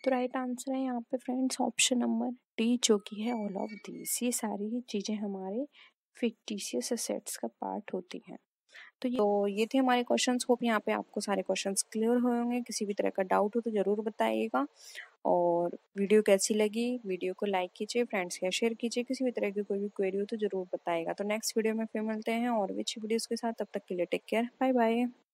तो राइट आंसर है यहाँ पे फ्रेंड्स ऑप्शन नंबर डी जो कि है ऑल ऑफ दीज ये सारी चीज़ें हमारे फिक्टिशियस असेट्स का पार्ट होती हैं तो ये, तो ये थे हमारे क्वेश्चंस होप यहाँ पे आपको सारे क्वेश्चंस क्लियर हुए होंगे किसी भी तरह का डाउट हो तो ज़रूर बताइएगा और वीडियो कैसी लगी वीडियो को लाइक कीजिए फ्रेंड्स के शेयर कीजिए किसी भी तरह की कोई भी क्वेरी हो तो ज़रूर बताइएगा तो नेक्स्ट वीडियो में फिर मिलते हैं और भी अच्छी वीडियोज़ के साथ तब तक के लिए टेक केयर बाय बाय